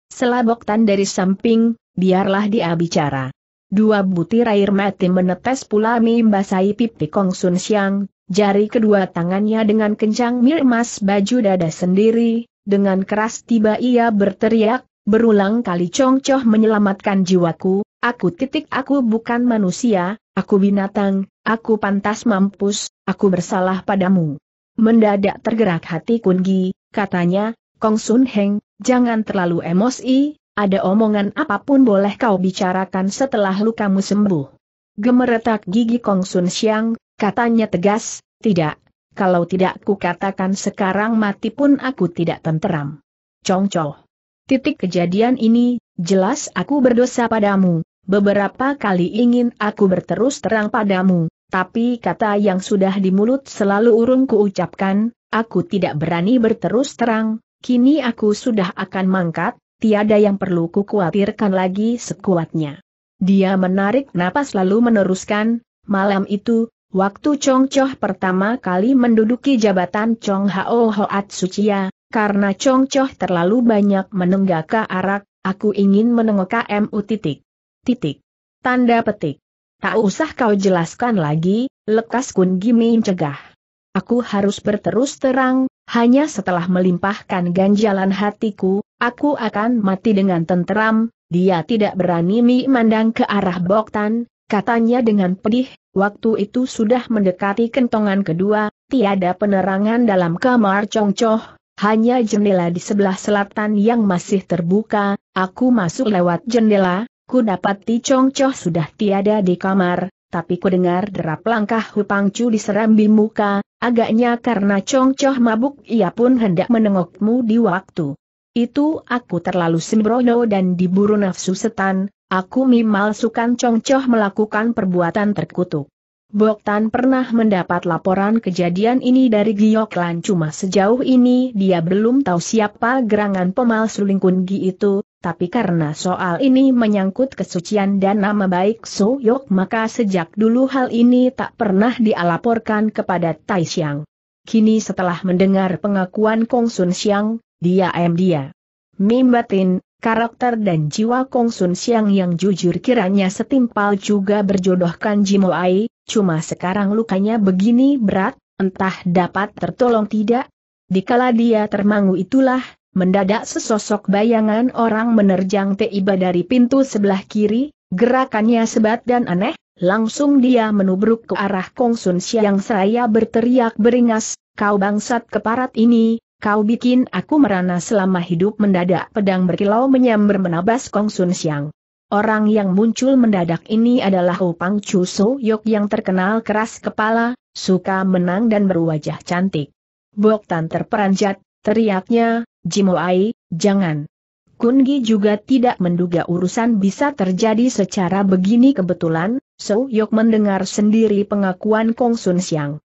tan dari samping, biarlah dia bicara. Dua butir air mati menetes pula membasahi pipi Kong Sun Siang, jari kedua tangannya dengan kencang mirmas baju dada sendiri, dengan keras tiba ia berteriak, berulang kali Chong Choh menyelamatkan jiwaku, aku titik aku bukan manusia, aku binatang, aku pantas mampus, aku bersalah padamu. Mendadak tergerak hati Kun Gi, katanya, Kong Sun Heng, jangan terlalu emosi, ada omongan apapun boleh kau bicarakan setelah lukamu sembuh. Gemeretak gigi Kong Sun Siang, katanya tegas, tidak, kalau tidak ku katakan sekarang mati pun aku tidak tenteram. Congcoh. Titik kejadian ini, jelas aku berdosa padamu, beberapa kali ingin aku berterus terang padamu, tapi kata yang sudah di mulut selalu urung ucapkan. aku tidak berani berterus terang, kini aku sudah akan mangkat, tiada yang perlu kukhawatirkan lagi sekuatnya. Dia menarik napas lalu meneruskan, malam itu, waktu Chong Choh pertama kali menduduki jabatan Chong Hao Hoat Suciya, karena Chong Choh terlalu banyak menenggak ke arak, aku ingin menengok KMU titik. Titik. Tanda petik. Tak usah kau jelaskan lagi, lekas Kun Gimi cegah. Aku harus berterus terang, hanya setelah melimpahkan ganjalan hatiku, Aku akan mati dengan tenteram, dia tidak berani memandang ke arah Boktan, katanya dengan pedih, waktu itu sudah mendekati kentongan kedua, tiada penerangan dalam kamar congcoh, hanya jendela di sebelah selatan yang masih terbuka, aku masuk lewat jendela, ku dapati Congcoh sudah tiada di kamar, tapi ku dengar derap langkah Hupangcu diserambi muka, agaknya karena Congcoh mabuk ia pun hendak menengokmu di waktu itu aku terlalu sembrono dan diburu nafsu setan, aku sukan congcoh melakukan perbuatan terkutuk. Boktan pernah mendapat laporan kejadian ini dari Gioklan cuma sejauh ini dia belum tahu siapa gerangan pemalsu Lingkun Gi itu, tapi karena soal ini menyangkut kesucian dan nama baik So Yok maka sejak dulu hal ini tak pernah dialaporkan kepada Tai Taishiang. Kini setelah mendengar pengakuan Kong Sun Siang, dia em dia. Mimbatin, karakter dan jiwa Kong Sun Siang yang jujur kiranya setimpal juga berjodohkan Jimo Ai, cuma sekarang lukanya begini berat, entah dapat tertolong tidak. Dikala dia termangu itulah, mendadak sesosok bayangan orang menerjang tiba dari pintu sebelah kiri, gerakannya sebat dan aneh, langsung dia menubruk ke arah Kong Sun Siang seraya berteriak beringas, kau bangsat keparat ini, Kau bikin aku merana selama hidup mendadak pedang berkilau menyambar menabas Kong Sun Siang. Orang yang muncul mendadak ini adalah Upang Chu So Yok yang terkenal keras kepala, suka menang dan berwajah cantik. Bok Tan terperanjat, teriaknya, Ai, jangan. Kungi juga tidak menduga urusan bisa terjadi secara begini kebetulan, So Yok mendengar sendiri pengakuan Kong Sun Siang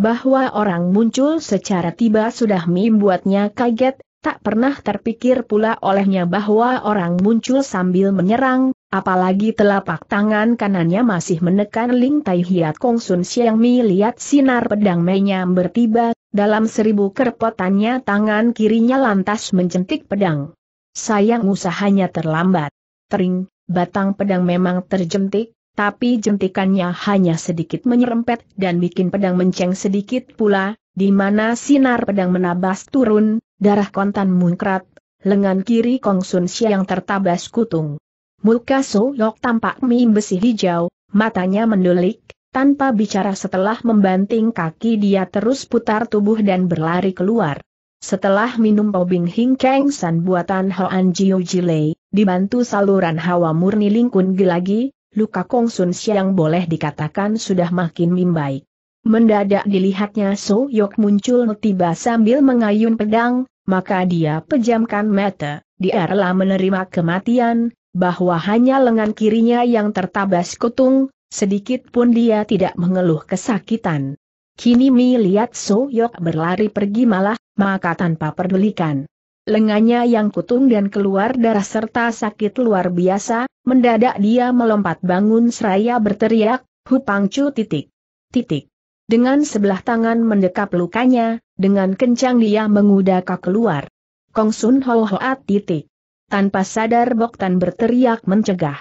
bahwa orang muncul secara tiba sudah membuatnya kaget, tak pernah terpikir pula olehnya bahwa orang muncul sambil menyerang, apalagi telapak tangan kanannya masih menekan Ling Tai Hiat Kong Sun Siang Mi lihat sinar pedang Menya bertiba, dalam seribu kerpotannya tangan kirinya lantas mencentik pedang. Sayang usahanya terlambat. Tering, batang pedang memang terjentik, tapi jentikannya hanya sedikit menyerempet dan bikin pedang menceng sedikit pula, di mana sinar pedang menabas turun, darah kontan munkrat, lengan kiri Kong Sun yang tertabas kutung. Muka Soyok tampak mie besi hijau, matanya mendulik, tanpa bicara setelah membanting kaki dia terus putar tubuh dan berlari keluar. Setelah minum obing Hing Kang San buatan Hoan Jiu Jilei, dibantu saluran hawa murni lingkun gelagi, luka Kong Sun Siang boleh dikatakan sudah makin membaik. Mendadak dilihatnya So Yok muncul tiba sambil mengayun pedang, maka dia pejamkan mata, dia rela menerima kematian, bahwa hanya lengan kirinya yang tertabas kutung, sedikit pun dia tidak mengeluh kesakitan. Kini Mi lihat So Yok berlari pergi malah, maka tanpa pedulikan lengannya yang kutung dan keluar darah serta sakit luar biasa, mendadak dia melompat bangun seraya berteriak, hupangcu titik. Titik. Dengan sebelah tangan mendekap lukanya, dengan kencang dia mengudaka keluar. Kongsun Ho Hoat titik. Tanpa sadar Boktan berteriak mencegah.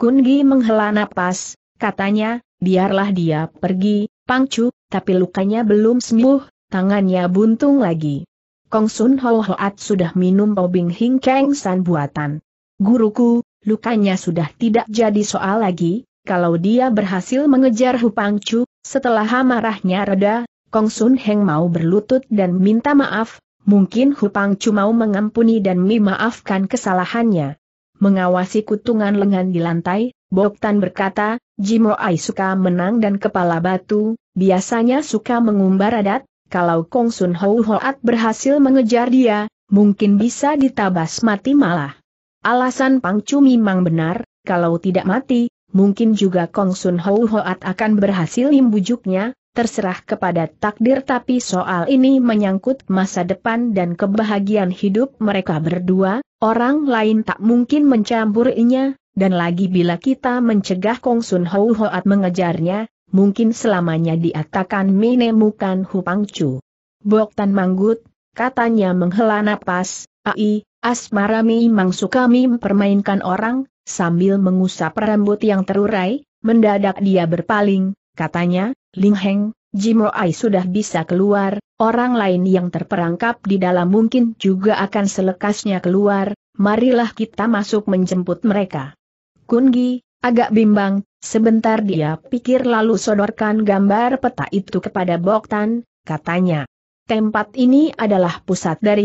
Kungi menghela napas, katanya, biarlah dia pergi, Pangcu, tapi lukanya belum sembuh, tangannya buntung lagi. Kong Sun Ho Hoat sudah minum obing Hing Keng San buatan. Guruku, lukanya sudah tidak jadi soal lagi, kalau dia berhasil mengejar Hupang Chu, setelah amarahnya reda, Kong Sun Heng mau berlutut dan minta maaf, mungkin Hupang Chu mau mengampuni dan memaafkan kesalahannya. Mengawasi kutungan lengan di lantai, Bok Tan berkata, Jimo Ai suka menang dan kepala batu, biasanya suka mengumbar adat, kalau Kong Sun Hou Hoat berhasil mengejar dia, mungkin bisa ditabas mati malah. Alasan Pang Chu memang benar, kalau tidak mati, mungkin juga Kong Sun Hou Hoat akan berhasil membujuknya, terserah kepada takdir tapi soal ini menyangkut masa depan dan kebahagiaan hidup mereka berdua, orang lain tak mungkin mencampurinya, dan lagi bila kita mencegah Kong Sun Hou Hoat mengejarnya, mungkin selamanya diatakan menemukan Chu. Bok Tan Manggut, katanya menghela napas, ai, asmara memang suka mempermainkan orang, sambil mengusap rambut yang terurai, mendadak dia berpaling, katanya, Ling Heng, Jimo Ai sudah bisa keluar, orang lain yang terperangkap di dalam mungkin juga akan selekasnya keluar, marilah kita masuk menjemput mereka. Kungi, agak bimbang, Sebentar dia pikir lalu sodorkan gambar peta itu kepada Boktan, katanya. Tempat ini adalah pusat dari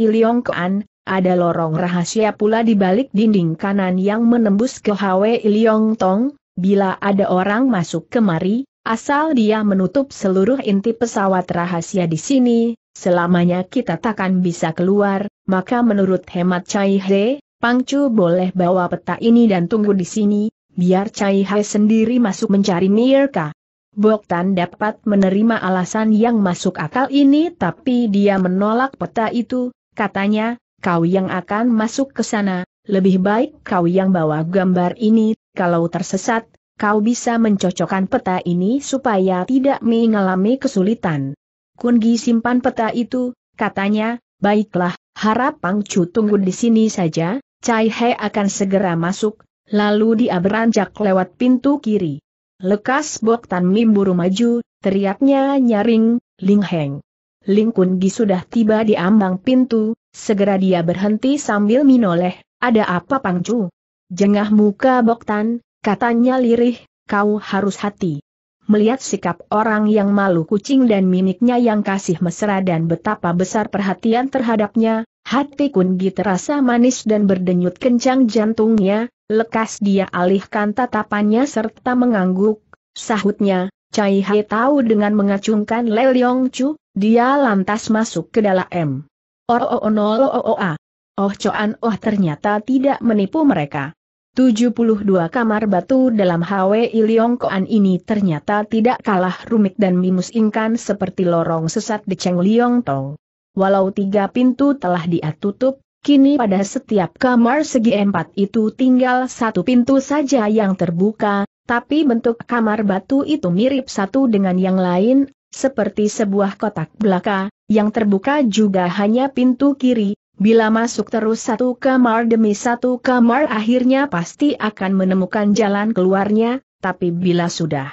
Iliong Kuan, ada lorong rahasia pula di balik dinding kanan yang menembus ke Iliong Tong. bila ada orang masuk kemari, asal dia menutup seluruh inti pesawat rahasia di sini, selamanya kita takkan bisa keluar, maka menurut hemat Chai He, Pangcu boleh bawa peta ini dan tunggu di sini, biar Cai Hai sendiri masuk mencari Mirka. Boktan dapat menerima alasan yang masuk akal ini tapi dia menolak peta itu, katanya, kau yang akan masuk ke sana, lebih baik kau yang bawa gambar ini, kalau tersesat, kau bisa mencocokkan peta ini supaya tidak mengalami kesulitan. Gi simpan peta itu, katanya, baiklah, harap Pang Chu tunggu di sini saja, Cai He akan segera masuk, Lalu dia beranjak lewat pintu kiri. Lekas Bok Tan Mim buru maju, teriaknya nyaring, Ling Heng. Ling Kun Gi sudah tiba di ambang pintu, segera dia berhenti sambil minoleh, ada apa Pang Chu? Jengah muka Bok Tan, katanya lirih, kau harus hati. Melihat sikap orang yang malu kucing dan mimiknya yang kasih mesra dan betapa besar perhatian terhadapnya, Hati Kungi terasa manis dan berdenyut kencang jantungnya, Lekas dia alihkan tatapannya serta mengangguk, sahutnya, Cai Hai tahu dengan mengacungkan Le Leong Chu, dia lantas masuk ke dalam. Oh Oh, oh, oh, oh ah. Coan Oh ternyata tidak menipu mereka. 72 kamar batu dalam HWI Koan ini ternyata tidak kalah rumit dan mimusingkan seperti lorong sesat di Cheng Liong Tong. Walau tiga pintu telah dia tutup, Kini pada setiap kamar segi empat itu tinggal satu pintu saja yang terbuka, tapi bentuk kamar batu itu mirip satu dengan yang lain, seperti sebuah kotak belaka, yang terbuka juga hanya pintu kiri, bila masuk terus satu kamar demi satu kamar akhirnya pasti akan menemukan jalan keluarnya, tapi bila sudah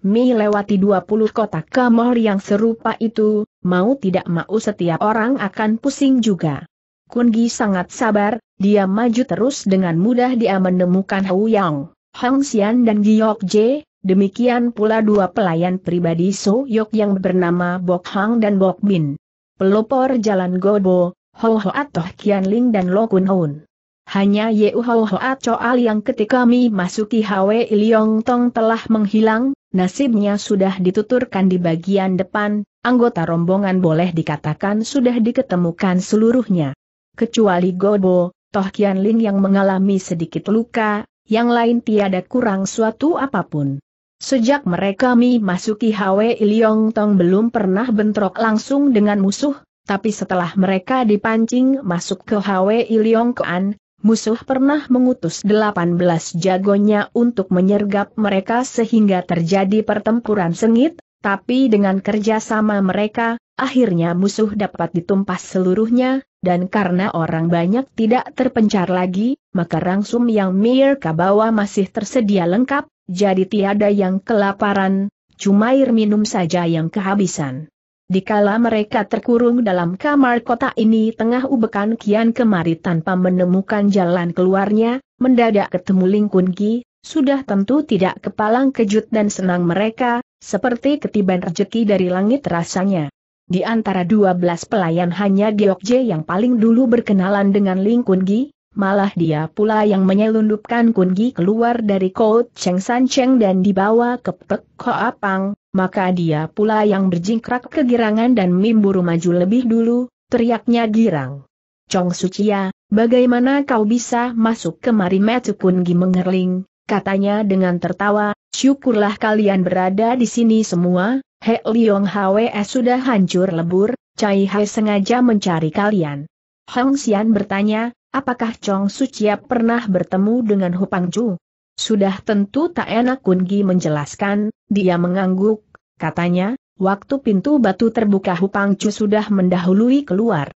melewati 20 kotak kamar yang serupa itu, mau tidak mau setiap orang akan pusing juga. Kungi sangat sabar, dia maju terus dengan mudah dia menemukan Hou Yang, Hang Xian dan Giok J. demikian pula dua pelayan pribadi So Yok yang bernama Bok Hang dan Bok Min. Pelopor jalan Gobo, Ho Ho Atoh Kian Ling dan Lo Kun Hoon. Hanya Ye Ho Hoat Choal yang ketika kami masuki Hwe Iliong Tong telah menghilang, nasibnya sudah dituturkan di bagian depan, anggota rombongan boleh dikatakan sudah diketemukan seluruhnya kecuali Gobo, Toh Kian Lin yang mengalami sedikit luka, yang lain tiada kurang suatu apapun. Sejak mereka memasuki masuki Hwe Iliong Tong belum pernah bentrok langsung dengan musuh, tapi setelah mereka dipancing masuk ke Hwe Iliong Kuan, musuh pernah mengutus 18 jagonya untuk menyergap mereka sehingga terjadi pertempuran sengit, tapi dengan kerjasama mereka, akhirnya musuh dapat ditumpas seluruhnya, dan karena orang banyak tidak terpencar lagi, maka rangsum yang mereka bawa masih tersedia lengkap, jadi tiada yang kelaparan, cuma air minum saja yang kehabisan. Dikala mereka terkurung dalam kamar kota ini tengah ubekan kian kemari tanpa menemukan jalan keluarnya, mendadak ketemu Lingkun Ki, sudah tentu tidak kepalang kejut dan senang mereka, seperti ketiban rejeki dari langit rasanya. Di antara 12 pelayan hanya Geokje yang paling dulu berkenalan dengan Ling Kungi, malah dia pula yang menyelundupkan Kungi keluar dari Kout Cheng San Cheng dan dibawa ke Pek ko apang. maka dia pula yang berjingkrak kegirangan dan mimburu maju lebih dulu, teriaknya girang. Chong Sucia, bagaimana kau bisa masuk kemari Metu gi mengerling, katanya dengan tertawa, syukurlah kalian berada di sini semua, He Liong Hwe eh, sudah hancur lebur, Cai Hai sengaja mencari kalian. Hong Xian bertanya, apakah Chong Suciap pernah bertemu dengan Hupang Ju? Sudah tentu tak enak Kun Gi menjelaskan, dia mengangguk, katanya, waktu pintu batu terbuka Hupang Ju sudah mendahului keluar.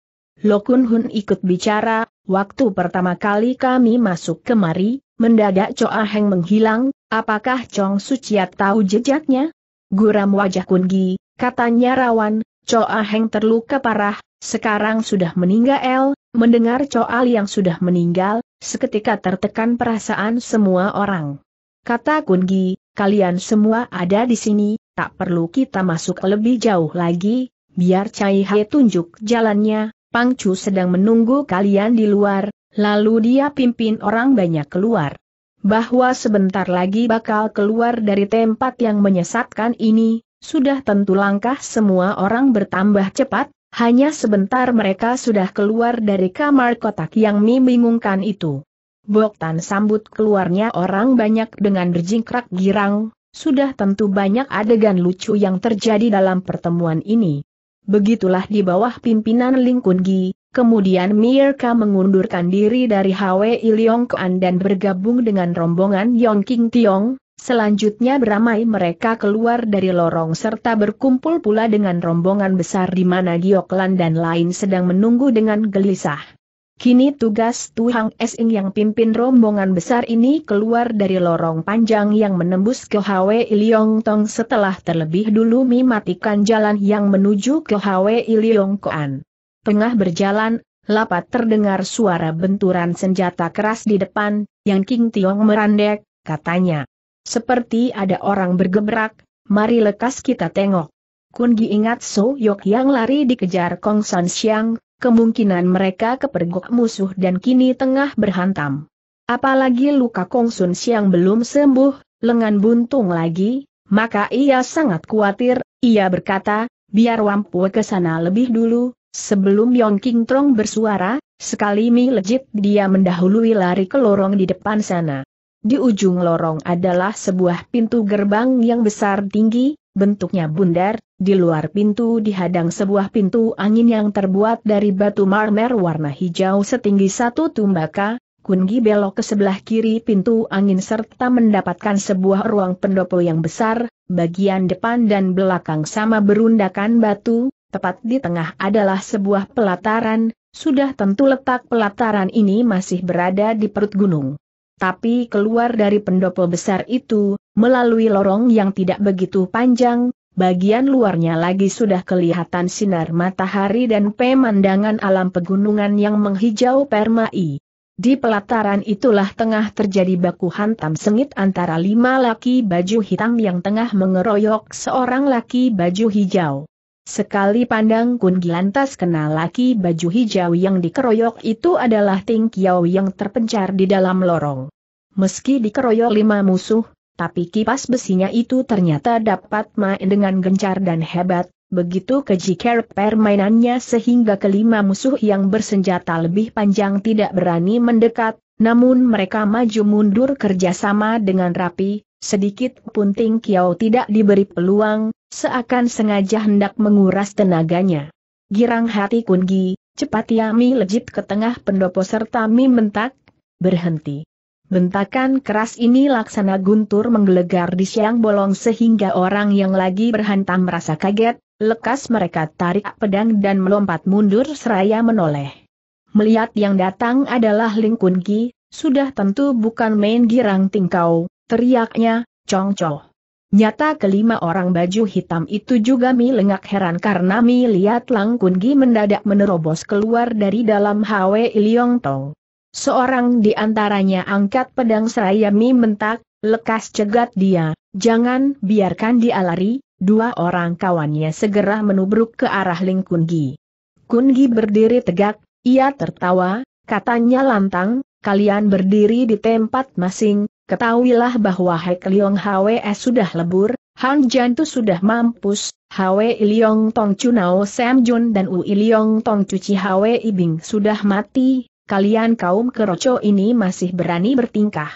Lokun Hun ikut bicara, waktu pertama kali kami masuk kemari, mendadak Choa Heng menghilang, apakah Chong Suciap tahu jejaknya? Guram wajah Kungi, katanya rawan, Choa Heng terluka parah, sekarang sudah meninggal, mendengar Choa yang sudah meninggal, seketika tertekan perasaan semua orang. Kata Kungi, kalian semua ada di sini, tak perlu kita masuk lebih jauh lagi, biar Cai Hai tunjuk jalannya, Pang Pangcu sedang menunggu kalian di luar, lalu dia pimpin orang banyak keluar bahwa sebentar lagi bakal keluar dari tempat yang menyesatkan ini, sudah tentu langkah semua orang bertambah cepat, hanya sebentar mereka sudah keluar dari kamar kotak yang membingungkan itu. Boktan sambut keluarnya orang banyak dengan berjingkrak girang, sudah tentu banyak adegan lucu yang terjadi dalam pertemuan ini. Begitulah di bawah pimpinan Lingkungi. Kemudian Mirka mengundurkan diri dari Hwe Iliong Kuan dan bergabung dengan rombongan Yong King Tiong. Selanjutnya beramai mereka keluar dari lorong serta berkumpul pula dengan rombongan besar di mana Gioklan dan lain sedang menunggu dengan gelisah. Kini tugas Tuhang Esing yang pimpin rombongan besar ini keluar dari lorong panjang yang menembus ke Hwe Iliong Tong setelah terlebih dulu mematikan jalan yang menuju ke Hwe Iliong Kuan. Tengah berjalan, lapat terdengar suara benturan senjata keras di depan, yang King Tiong merandek, katanya. Seperti ada orang bergebrak, mari lekas kita tengok. Kun Gi ingat So Yok yang lari dikejar Kong San Xiang, kemungkinan mereka kepergok musuh dan kini tengah berhantam. Apalagi luka Kong Sun Xiang belum sembuh, lengan buntung lagi, maka ia sangat khawatir, ia berkata, biar Wampu ke sana lebih dulu, Sebelum Yong King Trong bersuara, sekali Mi Lejit dia mendahului lari ke lorong di depan sana. Di ujung lorong adalah sebuah pintu gerbang yang besar tinggi, bentuknya bundar, di luar pintu dihadang sebuah pintu angin yang terbuat dari batu marmer warna hijau setinggi satu tumbaka, Kungi belok ke sebelah kiri pintu angin serta mendapatkan sebuah ruang pendopo yang besar, bagian depan dan belakang sama berundakan batu, tepat di tengah adalah sebuah pelataran, sudah tentu letak pelataran ini masih berada di perut gunung. Tapi keluar dari pendopo besar itu, melalui lorong yang tidak begitu panjang, bagian luarnya lagi sudah kelihatan sinar matahari dan pemandangan alam pegunungan yang menghijau permai. Di pelataran itulah tengah terjadi baku hantam sengit antara lima laki baju hitam yang tengah mengeroyok seorang laki baju hijau. Sekali pandang Kun lantas kenal laki baju hijau yang dikeroyok itu adalah Ting Kiao yang terpencar di dalam lorong. Meski dikeroyok lima musuh, tapi kipas besinya itu ternyata dapat main dengan gencar dan hebat, begitu care permainannya sehingga kelima musuh yang bersenjata lebih panjang tidak berani mendekat, namun mereka maju mundur kerjasama dengan rapi, sedikit pun Ting Kiao tidak diberi peluang, seakan sengaja hendak menguras tenaganya. Girang hati Kungi, cepat Yami mi lejit ke tengah pendopo serta mi mentak, berhenti. Bentakan keras ini laksana guntur menggelegar di siang bolong sehingga orang yang lagi berhantam merasa kaget, lekas mereka tarik pedang dan melompat mundur seraya menoleh. Melihat yang datang adalah Ling Kungi, sudah tentu bukan main girang tingkau, teriaknya, congcoh. Nyata kelima orang baju hitam itu juga Mi lengak heran karena Mi lihat Lang Kun Gi mendadak menerobos keluar dari dalam Hwe Iliong Tong. Seorang di antaranya angkat pedang seraya Mi mentak, lekas cegat dia, jangan biarkan dia lari, dua orang kawannya segera menubruk ke arah Ling Kun Gi. Kun Gi berdiri tegak, ia tertawa, katanya lantang, kalian berdiri di tempat masing, Ketahuilah bahwa Hek Liong Hwe sudah lebur, Han Jantu sudah mampus, Hwe Liong Tong Chunao Sam Jun dan Ui Liong Tong Cuci Hwe Ibing sudah mati, kalian kaum keroco ini masih berani bertingkah.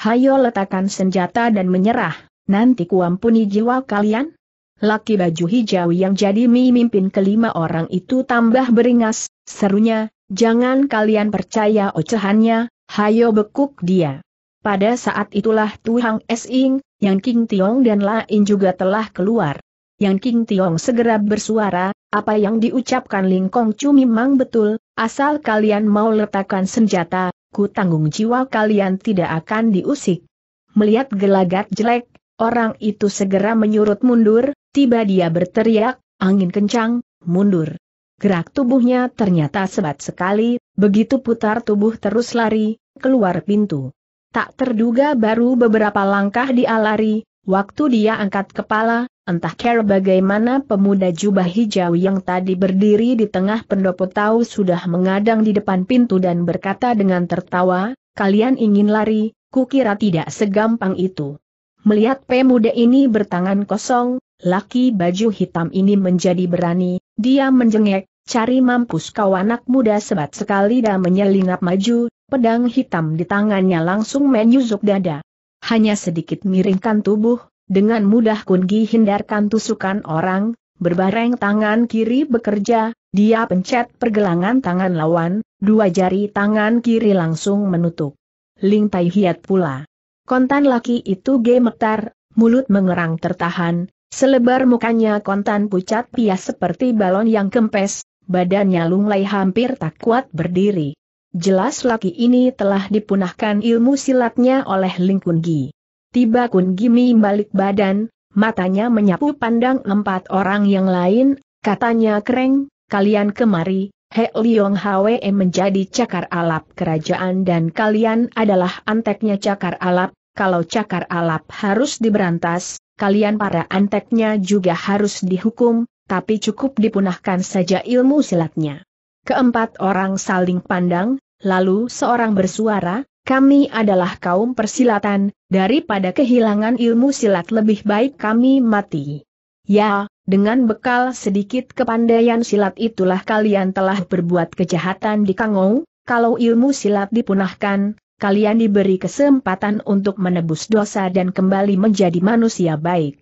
Hayo letakkan senjata dan menyerah, nanti kuampuni jiwa kalian. Laki baju hijau yang jadi memimpin kelima orang itu tambah beringas, serunya, jangan kalian percaya ocehannya, hayo bekuk dia. Pada saat itulah Tuhang Esing, Yang King Tiong dan lain juga telah keluar. Yang King Tiong segera bersuara, apa yang diucapkan Ling Kong Chu memang betul, asal kalian mau letakkan senjata, ku tanggung jiwa kalian tidak akan diusik. Melihat gelagat jelek, orang itu segera menyurut mundur, tiba dia berteriak, angin kencang, mundur. Gerak tubuhnya ternyata sebat sekali, begitu putar tubuh terus lari, keluar pintu. Tak terduga baru beberapa langkah dia lari, waktu dia angkat kepala, entah care bagaimana pemuda jubah hijau yang tadi berdiri di tengah pendopo tahu sudah mengadang di depan pintu dan berkata dengan tertawa, kalian ingin lari, kukira tidak segampang itu. Melihat pemuda ini bertangan kosong, laki baju hitam ini menjadi berani, dia menjengek, cari mampus kau anak muda sebat sekali dan menyelinap maju, pedang hitam di tangannya langsung menyusuk dada. Hanya sedikit miringkan tubuh, dengan mudah Kungi hindarkan tusukan orang, berbareng tangan kiri bekerja, dia pencet pergelangan tangan lawan, dua jari tangan kiri langsung menutup. Ling Tai Hiat pula. Kontan laki itu gemetar, mulut mengerang tertahan, selebar mukanya kontan pucat pias seperti balon yang kempes, badannya lunglai hampir tak kuat berdiri. Jelas laki ini telah dipunahkan ilmu silatnya oleh Ling Kun Gi. Tiba Kun Gi balik badan, matanya menyapu pandang empat orang yang lain, katanya kereng, kalian kemari, He Liong Hwe menjadi cakar alap kerajaan dan kalian adalah anteknya cakar alap, kalau cakar alap harus diberantas, kalian para anteknya juga harus dihukum, tapi cukup dipunahkan saja ilmu silatnya. Keempat orang saling pandang, lalu seorang bersuara, kami adalah kaum persilatan, daripada kehilangan ilmu silat lebih baik kami mati. Ya, dengan bekal sedikit kepandaian silat itulah kalian telah berbuat kejahatan di Kangou, kalau ilmu silat dipunahkan, kalian diberi kesempatan untuk menebus dosa dan kembali menjadi manusia baik.